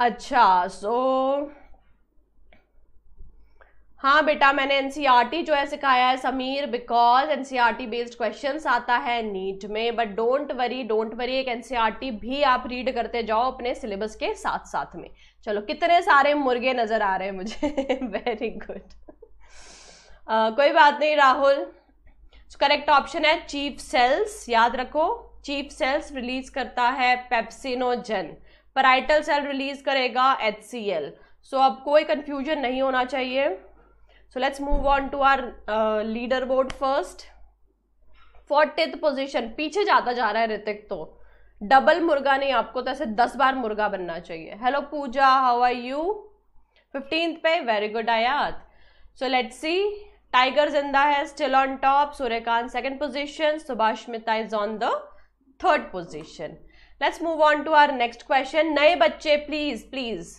अच्छा सो so, हाँ बेटा मैंने एनसीईआरटी e जो है सिखाया है Sameer because NCERT based question आता है नीट में but don't worry don't worry एक एनसीईआरटी e भी आप रीड करते जाओ अपने सिलेबस के साथ साथ में चलो कितने सारे मुर्गे नजर आ रहे हैं मुझे वेरी गुड uh, कोई बात नहीं राहुल करेक्ट ऑप्शन है चीफ सेल्स याद रखो चीफ सेल्स रिलीज करता है पेप्सिनोजन पराइटल सेल रिलीज करेगा एच सो अब कोई कन्फ्यूजन नहीं होना चाहिए so let's move on to our uh, leaderboard first fortieth position पीछे जाता जा रहा है ऋतिक तो डबल मुर्गा नहीं आपको तो ऐसे दस बार मुर्गा बनना चाहिए hello Puja how are you fifteenth पे very good Ayat so let's see tiger जिंदा है still on top Suryakant second position Subhash मिता is on the third position let's move on to our next question नए बच्चे please please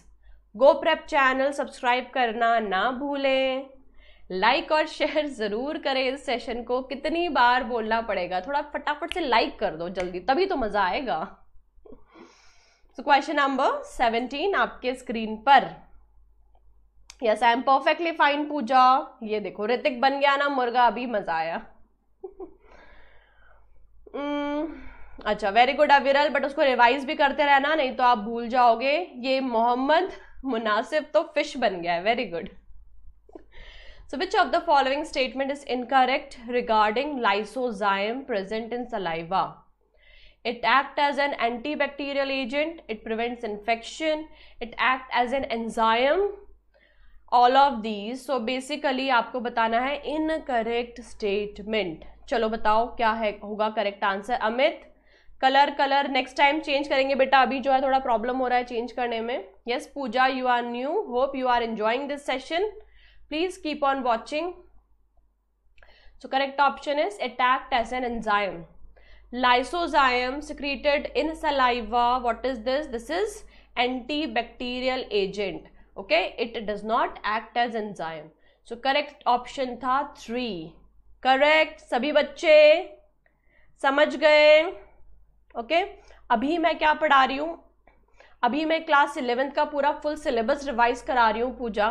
go prep channel subscribe करना ना भूलें like और शेयर जरूर करें इस सेशन को कितनी बार बोलना पड़ेगा थोड़ा फटाफट से लाइक कर दो जल्दी तभी तो मजा आएगा सो क्वेश्चन नंबर सेवनटीन आपके स्क्रीन पर yes I am perfectly fine Puja ये देखो ऋतिक बन गया ना मुर्गा अभी मजा आया hmm, अच्छा वेरी गुड अविरल बट उसको रिवाइज भी करते रहना नहीं तो आप भूल जाओगे ये मोहम्मद मुनासिब तो फिश बन गया है very good So which of the following statement is incorrect regarding lysozyme present in saliva? It acts as an antibacterial agent, it prevents infection, it acts as an enzyme, all of these. So basically आपको बताना है incorrect statement. चलो बताओ क्या है होगा correct answer Amit colour colour next time change करेंगे बेटा अभी जो है थोड़ा प्रॉब्लम हो रहा है चेंज करने में yes Puja you are new hope you are enjoying this session please keep on watching so correct option is attacked as an enzyme lysozyme secreted in saliva what is this this is antibacterial agent okay it does not act as enzyme so correct option tha 3 correct सभी बच्चे समझ गए okay okay? अभी मैं क्या पढ़ा रही हूँ अभी मैं क्लास इलेवेंथ का पूरा फुल सिलेबस रिवाइज करा रही हूँ पूजा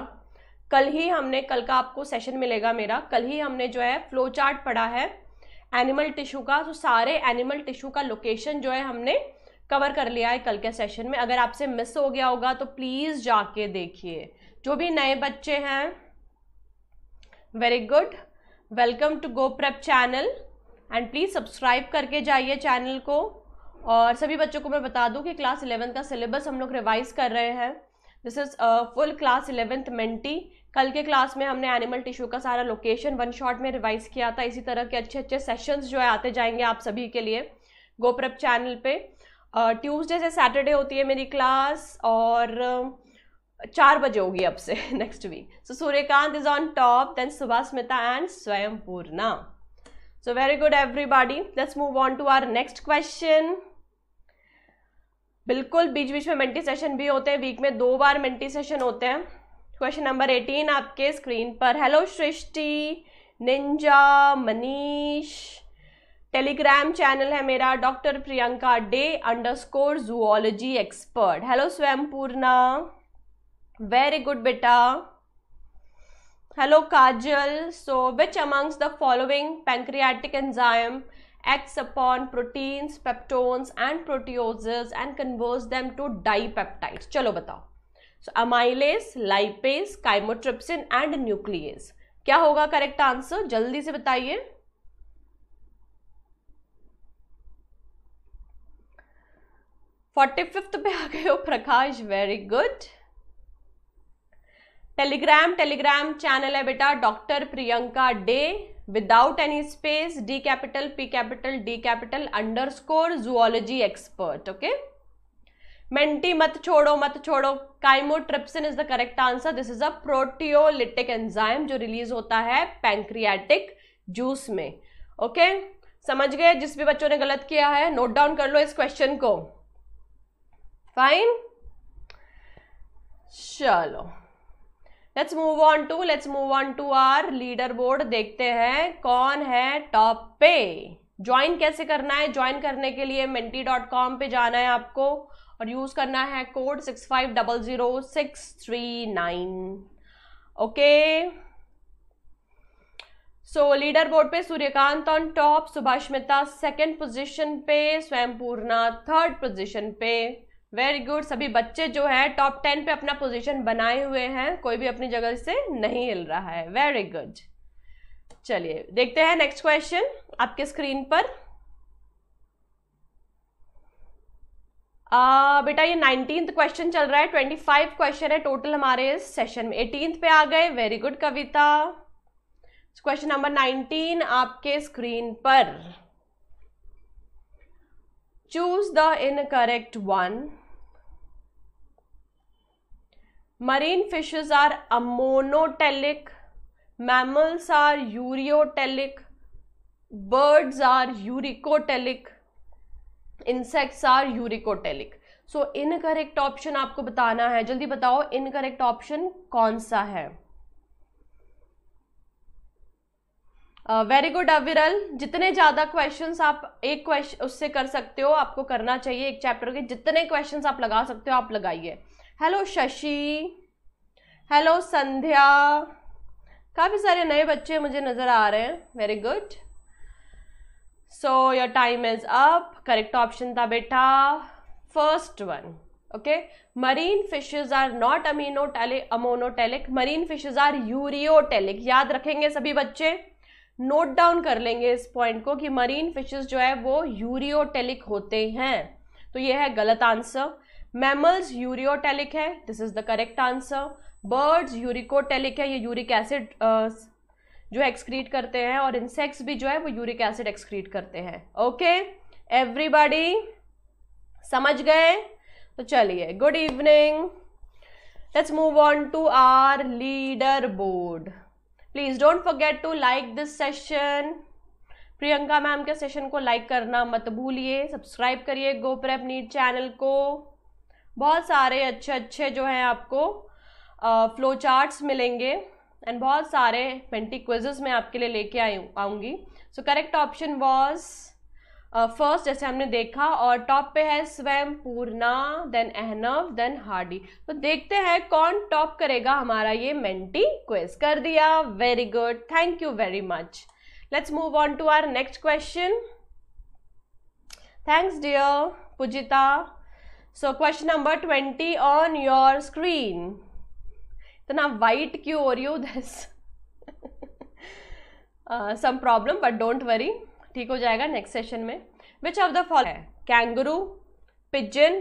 कल ही हमने कल का आपको सेशन मिलेगा मेरा कल ही हमने जो है फ्लो चार्ट पढ़ा है एनिमल टिश्यू का तो सारे एनिमल टिश्यू का लोकेशन जो है हमने कवर कर लिया है कल के सेशन में अगर आपसे मिस हो गया होगा तो प्लीज़ जाके देखिए जो भी नए बच्चे हैं very good welcome to go prep channel and please subscribe करके जाइए चैनल को और सभी बच्चों को मैं बता दूं कि क्लास इलेवेंथ का सिलेबस हम लोग रिवाइज़ कर रहे हैं this is full class eleventh Menti कल के क्लास में हमने एनिमल टिश्यू का सारा लोकेशन वन शॉट में रिवाइज किया था इसी तरह के अच्छे अच्छे सेशंस जो है आते जाएंगे आप सभी के लिए गोप्रप चैनल पे ट्यूसडे से सैटरडे होती है मेरी क्लास और चार बजे होगी अब से next week so Suryakant is on top then Subhash and स्वयं पूर्णा so very good everybody let's move on to our next question बिल्कुल बीच बीच में मेंटी सेशन भी होते हैं वीक में दो बार मेंटी सेशन होते हैं क्वेश्चन नंबर एटीन आपके स्क्रीन पर hello Srishti ninja Manish Telegram channel है मेरा doctor Priyanka De underscore zoology expert hello Purna very good बेटा hello Kajal so which amongst the following pancreatic enzyme acts upon proteins peptones and protease and converts them to dipeptides चलो बताओ amylase lipase chymotrypsin and nucleus क्या होगा correct answer जल्दी से बताइए forty fifth पे आ गए हो Prakash very good Telegram Telegram channel है बेटा doctor Priyanka De without any space D capital P capital D capital underscore zoology expert okay Menti मत छोड़ो मत छोड़ो chymotrypsin is the correct answer this is a proteolytic enzyme जो रिलीज होता है pancreatic juice में ओके okay? समझ गए जिस भी बच्चों ने गलत किया है नोट डाउन कर लो इस क्वेश्चन को फाइन चलो let's move on to let's move on to our leader board देखते हैं कौन है टॉप पे ज्वाइन कैसे करना है ज्वाइन करने के लिए मेंटी डॉट कॉम पे जाना है आपको और यूज़ करना है code six five double zero six three nine okay so leader board पे Suryakant on top Subhashmita second second position पे स्वयंपूर्णा थर्ड पोजीशन पे वेरी गुड सभी बच्चे जो है टॉप टेन पे अपना पोजीशन बनाए हुए हैं कोई भी अपनी जगह से नहीं हिल रहा है वेरी गुड चलिए देखते हैं नेक्स्ट क्वेश्चन आपके स्क्रीन पर बेटा ये नाइनटीन क्वेश्चन चल रहा है ट्वेंटी फाइव क्वेश्चन है टोटल हमारे इस सेशन में एटीन पे आ गए very good Kavita question number nineteen आपके स्क्रीन पर choose the incorrect one marine fishes are ammonotelic mammals are ureotelic birds are uricotelic insects are uricotelic so incorrect option आपको बताना है जल्दी बताओ इनकरेक्ट ऑप्शन कौन सा है वेरी गुड अविरल जितने ज़्यादा क्वेश्चंस आप एक क्वेश्चन उससे कर सकते हो आपको करना चाहिए एक चैप्टर के जितने क्वेश्चंस आप लगा सकते हो आप लगाइए हेलो शशि हेलो संध्या काफ़ी सारे नए बच्चे मुझे नज़र आ रहे हैं very good so your time is up correct option था बेटा first one okay marine fishes are not amino tele ammonotelic marine fishes are ureotelic याद रखेंगे सभी बच्चे नोट डाउन कर लेंगे इस पॉइंट को कि मरीन फिशेज जो है वो यूरियोटेलिक होते हैं तो ये है गलत आंसर मैमल्स यूरियोटेलिक है this is the correct answer birds uricotelic है ये यूरिक एसिड जो एक्सक्रीट करते हैं और इंसेक्ट्स भी जो है वो यूरिक एसिड एक्सक्रीट करते हैं ओके एवरीबॉडी समझ गए तो चलिए good evening move on to our leader board please don't forget to like this session Priyanka ma'am के सेशन को लाइक करना मत भूलिए सब्सक्राइब करिए गोप्रेप नीट चैनल को बहुत सारे अच्छे अच्छे जो हैं आपको फ्लो चार्ट्स मिलेंगे एंड बहुत सारे पेंटी क्विजेस मैं आपके लिए लेके आई आऊँगी so correct option was first जैसे हमने देखा और टॉप पे है स्वयं पूर्णा देन एहनव देन हार्डी तो देखते हैं कौन टॉप करेगा हमारा ये मेंटी क्वेज कर दिया very good thank you very much let's move on to our next question thanks dear Pujita so question number twenty on your screen इतना वाइट क्यों हो रही हो this some problem but don't worry ठीक हो जाएगा नेक्स्ट सेशन में which of the fall है kangaroo pigeon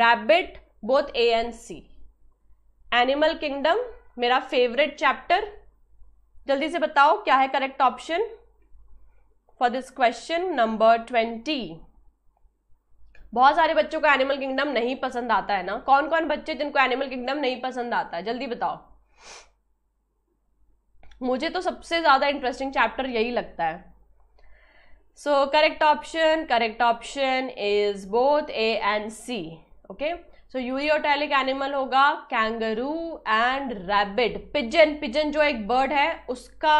rabbit both A and C animal kingdom मेरा फेवरेट चैप्टर जल्दी से बताओ क्या है correct option for this question number twenty बहुत सारे बच्चों को एनिमल किंगडम नहीं पसंद आता है ना कौन कौन बच्चे जिनको एनिमल किंगडम नहीं पसंद आता है जल्दी बताओ मुझे तो सबसे ज़्यादा इंटरेस्टिंग चैप्टर यही लगता है so correct option correct option is both A and C okay so ureotelic animal होगा kangaroo and rabbit pigeon pigeon जो एक बर्ड है उसका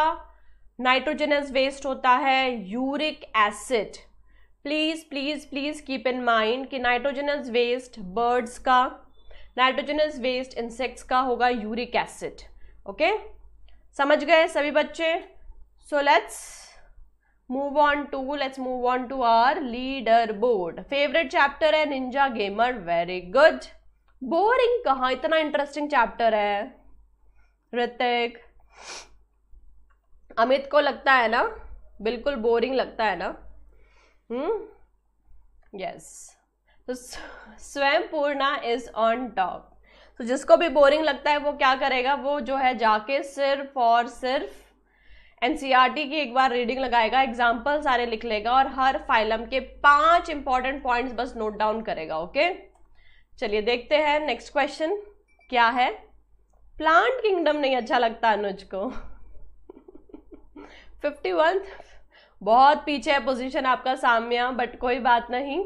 नाइट्रोजनस वेस्ट होता है uric acid please please please keep in mind कि नाइट्रोजनस वेस्ट बर्ड्स का nitrogenous waste insects का होगा यूरिक एसिड ओके समझ गए सभी बच्चे so let's move on to let's move on to our leader board favourite chapter है ninja gamer very good boring कहाँ इतना इंटरेस्टिंग चैप्टर है ऋतिक अमित को लगता है ना बिल्कुल बोरिंग लगता है ना हम्म यस तो स्वयं पूर्णा इज ऑन टॉप तो जिसको भी बोरिंग लगता है वो क्या करेगा वो जो है जाके सिर्फ और सिर्फ एनसीईआरटी e की एक बार रीडिंग लगाएगा एग्जाम्पल सारे लिख लेगा और हर फाइलम के पांच इंपॉर्टेंट पॉइंट्स बस नोट डाउन करेगा ओके चलिए देखते हैं नेक्स्ट क्वेश्चन क्या है प्लांट किंगडम नहीं अच्छा लगता अनुज को फिफ्टी वन बहुत पीछे है पोजीशन आपका साम्या बट कोई बात नहीं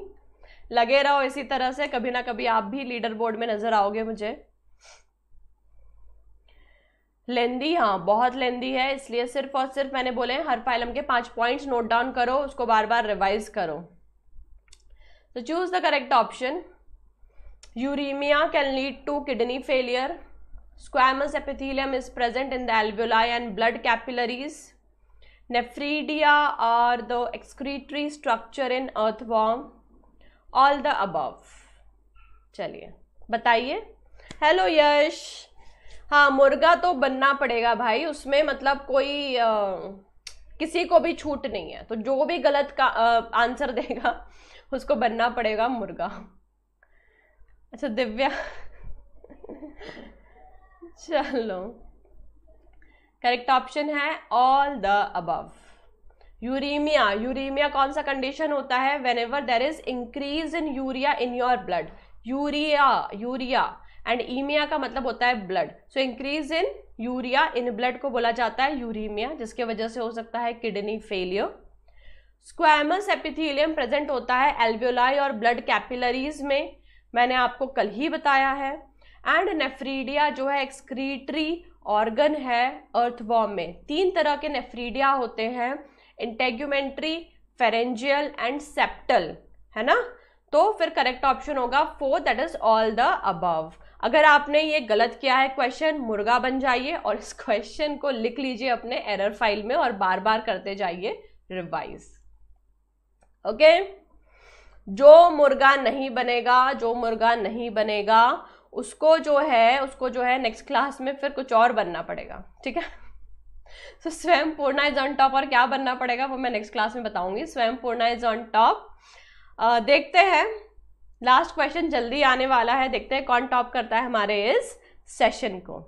लगे रहो इसी तरह से कभी ना कभी आप भी लीडर बोर्ड में नजर आओगे मुझे लेंदी हाँ बहुत लेंदी है इसलिए सिर्फ और सिर्फ मैंने बोले हर फाइलम के पांच पॉइंट्स नोट डाउन करो उसको बार बार रिवाइज करो तो choose the correct option uraemia can lead to kidney failure squamous epithelium is present in the alveoli and blood capillaries nephridia are the excretory structure in earthworm all the above चलिए बताइए hello यश हाँ मुर्गा तो बनना पड़ेगा भाई उसमें मतलब कोई आ, किसी को भी छूट नहीं है तो जो भी गलत का आंसर देगा उसको बनना पड़ेगा मुर्गा अच्छा दिव्या चलो करेक्ट ऑप्शन है all the above uraemia uraemia कौन सा कंडीशन होता है whenever there is increase in urea in your blood urea urea and emia का मतलब होता है blood so increase in urea in blood को बोला जाता है यूरीमिया जिसके वजह से हो सकता है kidney failure squamous epithelium present होता है एल्वियोलाई और ब्लड कैपिलरीज में मैंने आपको कल ही बताया है एंड नेफ्रीडिया जो है एक्सक्रीटरी ऑर्गन है अर्थवॉर्म में तीन तरह के नेफ्रीडिया होते हैं इंटेग्यूमेंट्री फेरेंजियल एंड सेप्टल है ना तो फिर करेक्ट ऑप्शन होगा four that is all the above अगर आपने ये गलत किया है क्वेश्चन मुर्गा बन जाइए और इस क्वेश्चन को लिख लीजिए अपने एरर फाइल में और बार बार करते जाइए रिवाइज ओके जो मुर्गा नहीं बनेगा जो मुर्गा नहीं बनेगा उसको जो है उसको जो है नेक्स्ट क्लास में फिर कुछ और बनना पड़ेगा ठीक है सो स्वयं पूर्णा इज ऑन टॉप और क्या बनना पड़ेगा वो मैं नेक्स्ट क्लास में बताऊंगी स्वयं पूर्णा इज ऑन टॉप देखते हैं लास्ट क्वेश्चन जल्दी आने वाला है देखते हैं कौन टॉप करता है हमारे इस सेशन को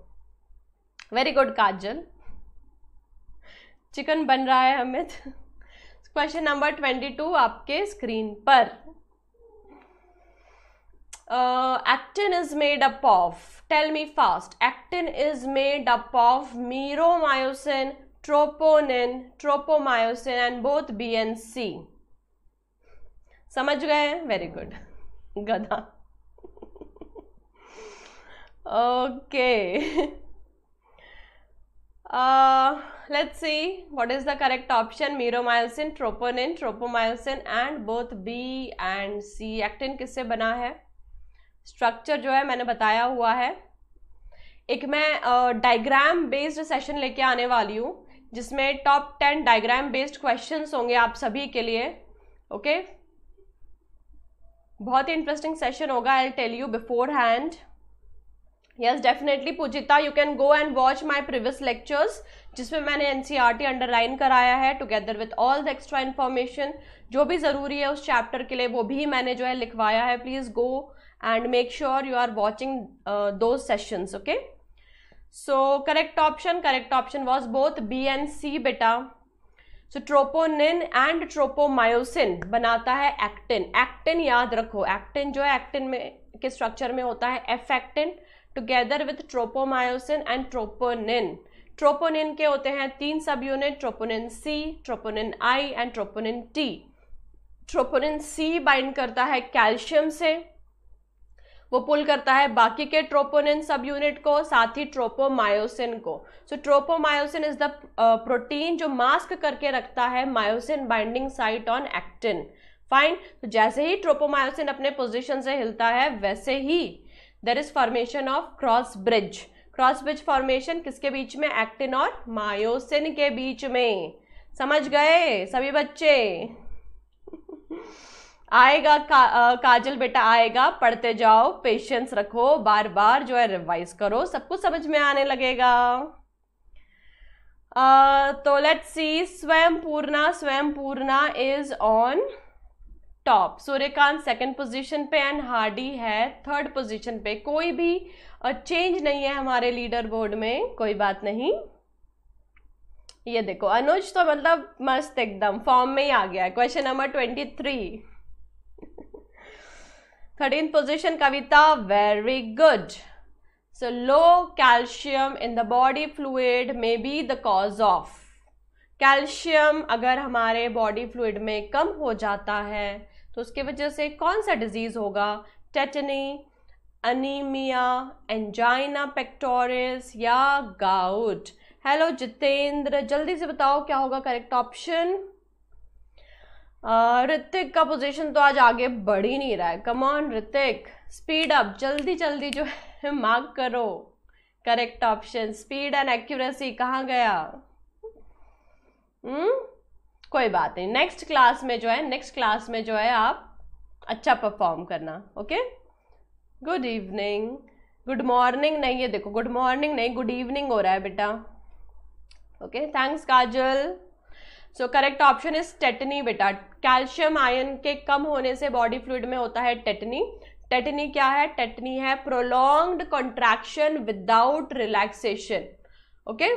वेरी गुड काजल चिकन बन रहा है Amit question number twenty two आपके स्क्रीन पर uh, actin is made up of? Tell me fast. Actin is made up of myromyosin troponin, tropomyosin and both B and C. समझ गए Very good. गधा okay uh, let's see what is the correct option myromyosin troponin tropomyosin and both b and c actin kisse bana hai structure जो है मैंने बताया हुआ है एक मैं डायग्राम बेस्ड सेशन लेके आने वाली हूँ जिसमें top ten diagram based questions होंगे आप सभी के लिए ओके बहुत ही इंटरेस्टिंग सेशन होगा I tell you beforehand yes definitely Pujita you can go and watch my previous lectures जिसमें मैंने N C R T underline कराया है together with all the extra information जो भी ज़रूरी है उस चैप्टर के लिए वो भी मैंने जो है लिखवाया है please go and make sure you are watching uh, those sessions okay so correct option correct option was both b and c beta so troponin and tropomyosin बनाता है एक्टिन एक्टिन याद रखो एक्टिन जो है एक्टिन में के structure में होता है F actin together with tropomyosin and troponin troponin के होते हैं तीन subunit troponin C troponin I and troponin T troponin C bind करता है कैल्शियम से वो पुल करता है बाकी के ट्रोपोनिन सब यूनिट को साथ ही ट्रोपोमायोसिन को so tropomyosin is the protein जो मास्क करके रखता है myosin binding site on actin fine तो जैसे ही ट्रोपोमायोसिन अपने पोजिशन से हिलता है वैसे ही there is formation of cross bridge cross bridge formation किसके बीच में एक्टिन और मायोसिन के बीच में समझ गए सभी बच्चे आएगा का, आ, काजल बेटा आएगा पढ़ते जाओ पेशेंस रखो बार बार जो है रिवाइज करो सब कुछ समझ में आने लगेगा आ, तो let see Swayam Purna Swayam Purna is on top Suryakant second position पे एंड हार्डी है थर्ड पोजीशन पे कोई भी चेंज नहीं है हमारे लीडर बोर्ड में कोई बात नहीं ये देखो अनुज तो मतलब मस्त एकदम फॉर्म में ही आ गया है question number twenty three thirteen position Kavita very good so low calcium in the body fluid में be the cause of calcium अगर हमारे बॉडी फ्लूड में कम हो जाता है तो उसके वजह से कौन सा डिजीज़ होगा टेटनी अनीमिया एंजाइना पेक्टोरिस या गाउट हेलो जितेंद्र जल्दी से बताओ क्या होगा करेक्ट ऑप्शन ऋतिक का पोजीशन तो आज आगे बढ़ ही नहीं रहा है कमॉन ऋतिक स्पीड अप जल्दी जल्दी जो है मार्क करो correct option speed and accuracy कहाँ गया हम्म कोई बात नहीं नेक्स्ट क्लास में जो है नेक्स्ट क्लास में जो है आप अच्छा परफॉर्म करना okay good evening good morning नहीं है देखो गुड मॉर्निंग नहीं गुड इवनिंग हो रहा है बेटा okay thanks Kajal so correct option is tetany बेटा कैल्शियम आयन के कम होने से बॉडी फ्लूड में होता है टेटनी टेटनी क्या है टेटनी है prolonged contraction without relaxation okay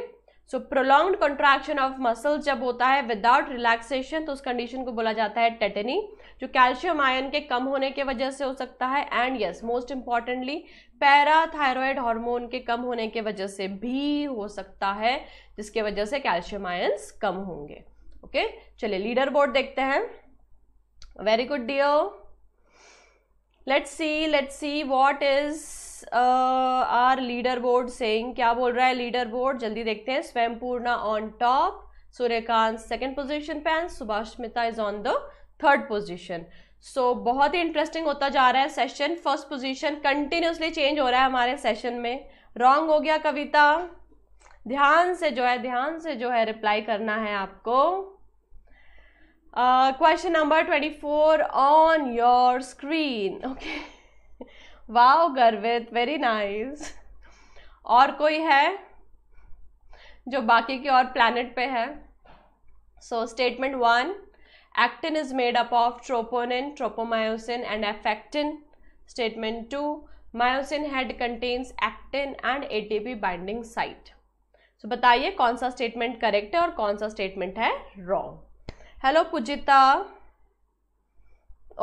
so prolonged contraction of muscle जब होता है विदाउट रिलैक्सेशन तो उस कंडीशन को बोला जाता है टेटनी जो कैल्शियम आयन के कम होने के वजह से हो सकता है and yes most importantly parathyroid hormone के कम होने के वजह से भी हो सकता है जिसके वजह से कैल्शियम आयन्स कम होंगे ओके चलिए लीडर बोर्ड देखते हैं very good dear let's see let's see what is our leader board saying क्या बोल रहा है लीडर बोर्ड जल्दी देखते हैं Purna on top Suryakant second position पे एंड सुभाष मिता is on the third position so बहुत ही इंटरेस्टिंग होता जा रहा है session first position continuously change हो रहा है हमारे सेशन में रॉन्ग हो गया कविता ध्यान से जो है ध्यान से जो है रिप्लाई करना है आपको question number twenty four on your screen okay wow Garvit very nice और कोई है जो बाकी के और प्लानट पे है so statement one actin is made up of troponin tropomyosin and F actin statement two myosin head contains actin and ATP binding site so बताइए कौन सा स्टेटमेंट करेक्ट है और कौन सा स्टेटमेंट है wrong hello Pujita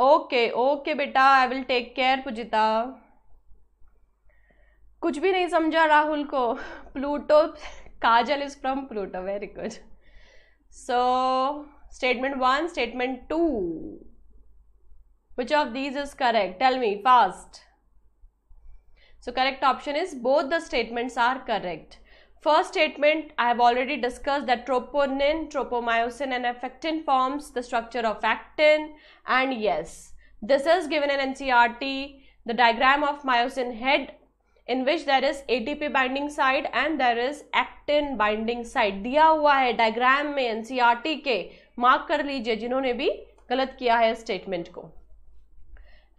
okay okay बेटा I will take care Pujita कुछ भी नहीं समझा राहुल को Pluto Kajal is from Pluto very good so statement one statement two which of these is correct tell me fast so correct option is both the statements are correct First statement, I have already discussed that troponin, tropomyosin and actin forms the structure of actin and yes, this is given in NCRT, the diagram of myosin head in which there is ATP binding side and there is actin binding side. दिया हुआ है diagram में NCRT ke mark कर lijiye jinhone bhi galat किया hai statement ko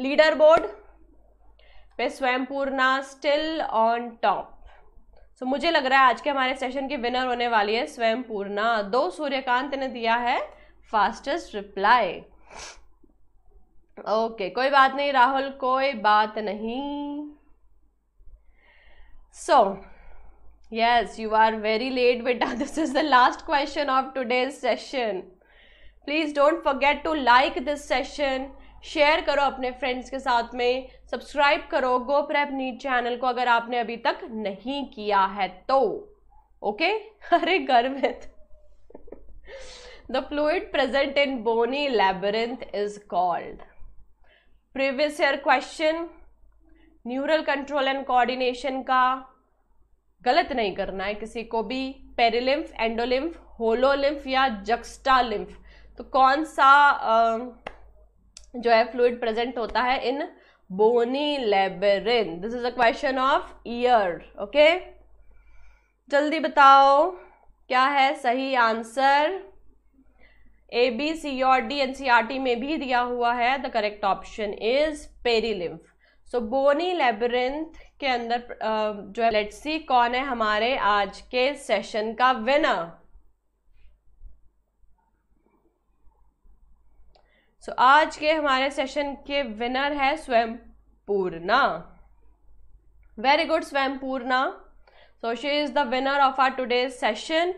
leaderboard board पे Swayampurna still so तो मुझे लग रहा है आज के हमारे सेशन की विनर होने वाली है स्वयं पूर्णा दो सूर्यकांत ने दिया है फास्टेस्ट रिप्लाई ओके कोई बात नहीं राहुल कोई बात नहीं so yes you are very late बेटा this is the last question of today session please don't forget to like this session share करो अपने फ्रेंड्स के साथ में सब्सक्राइब करो गो प्रेप नीट चैनल को अगर आपने अभी तक नहीं किया है तो ओके अरे Garvit the fluid present in bony labyrinth is called previous year question neural control and coordination का गलत नहीं करना है किसी को भी पेरिलिम्फ एंडोलिम्फ होलोलिम्फ या लिम्फ तो कौन सा जो है फ्लूड प्रेजेंट होता है in bony labyrinth this is a question of year okay जल्दी बताओ क्या है सही आंसर ए बी सी और D N C R T में भी दिया हुआ है the correct option is perilymph so bony labyrinth के अंदर जो है लेट्स सी कौन है हमारे आज के सेशन का विनर सो so, आज के हमारे सेशन के विनर है स्वयं पूर्णा very good Swayam Purna so she is the winner of our today session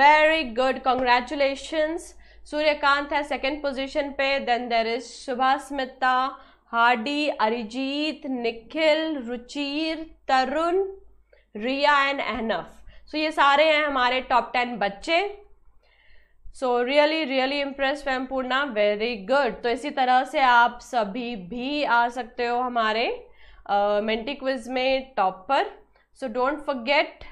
very good congratulations Suryakant है सेकेंड पोजिशन पे then there is Subha Smita Hardy Arijit Nikhil Ruchir Tarun Riya and एहनफ सो ये सारे हैं हमारे टॉप टेन बच्चे so really really impress fam Purna very good तो इसी तरह से आप सभी भी आ सकते हो हमारे मेंटी uh, क्विज में टॉप पर so don't forget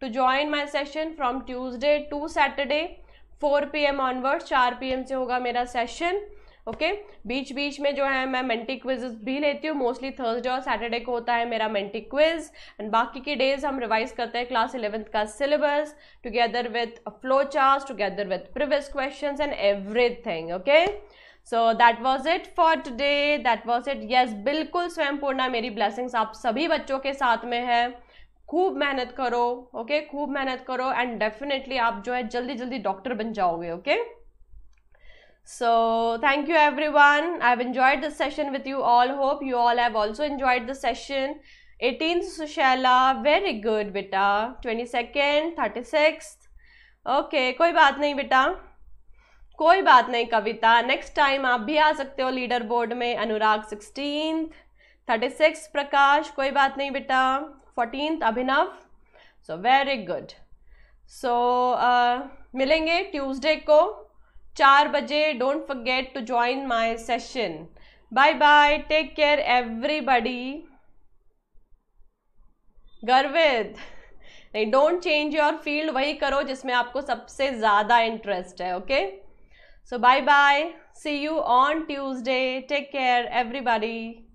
to join my session from Tuesday to Saturday 4 M onward चार पी एम से होगा मेरा सेशन ओके बीच बीच में जो है मैं मेंटी क्विजेस भी लेती हूँ मोस्टली थर्सडे और सैटरडे को होता है मेरा मेंटी क्विज एंड बाकी के डेज हम रिवाइज करते हैं क्लास इलेवेंथ का syllabus together with flow chart together with previous question and everything okay so that was it for today that was it yes बिल्कुल पूर्णा मेरी ब्लेसिंग्स आप सभी बच्चों के साथ में है खूब मेहनत करो ओके okay? खूब मेहनत करो एंड डेफिनेटली आप जो है जल्दी जल्दी डॉक्टर बन जाओगे okay okay? so thank you everyone i've enjoyed this session with you all hope you all have also enjoyed the session 18th Sushaila very good बेटा 22nd 36th ओके okay, कोई बात नहीं बेटा कोई बात नहीं कविता नेक्स्ट टाइम आप भी आ सकते हो लीडर बोर्ड में Anurag sixteen thirty six Prakash कोई बात नहीं बेटा fourteen Abhinav so very good so मिलेंगे ट्यूसडे को चार बजे don't forget to join my session bye bye take care everybody Garvit नहीं डोंट चेंज योर फील्ड वही करो जिसमें आपको सबसे ज़्यादा इंटरेस्ट है okay so bye bye see you on Tuesday take care everybody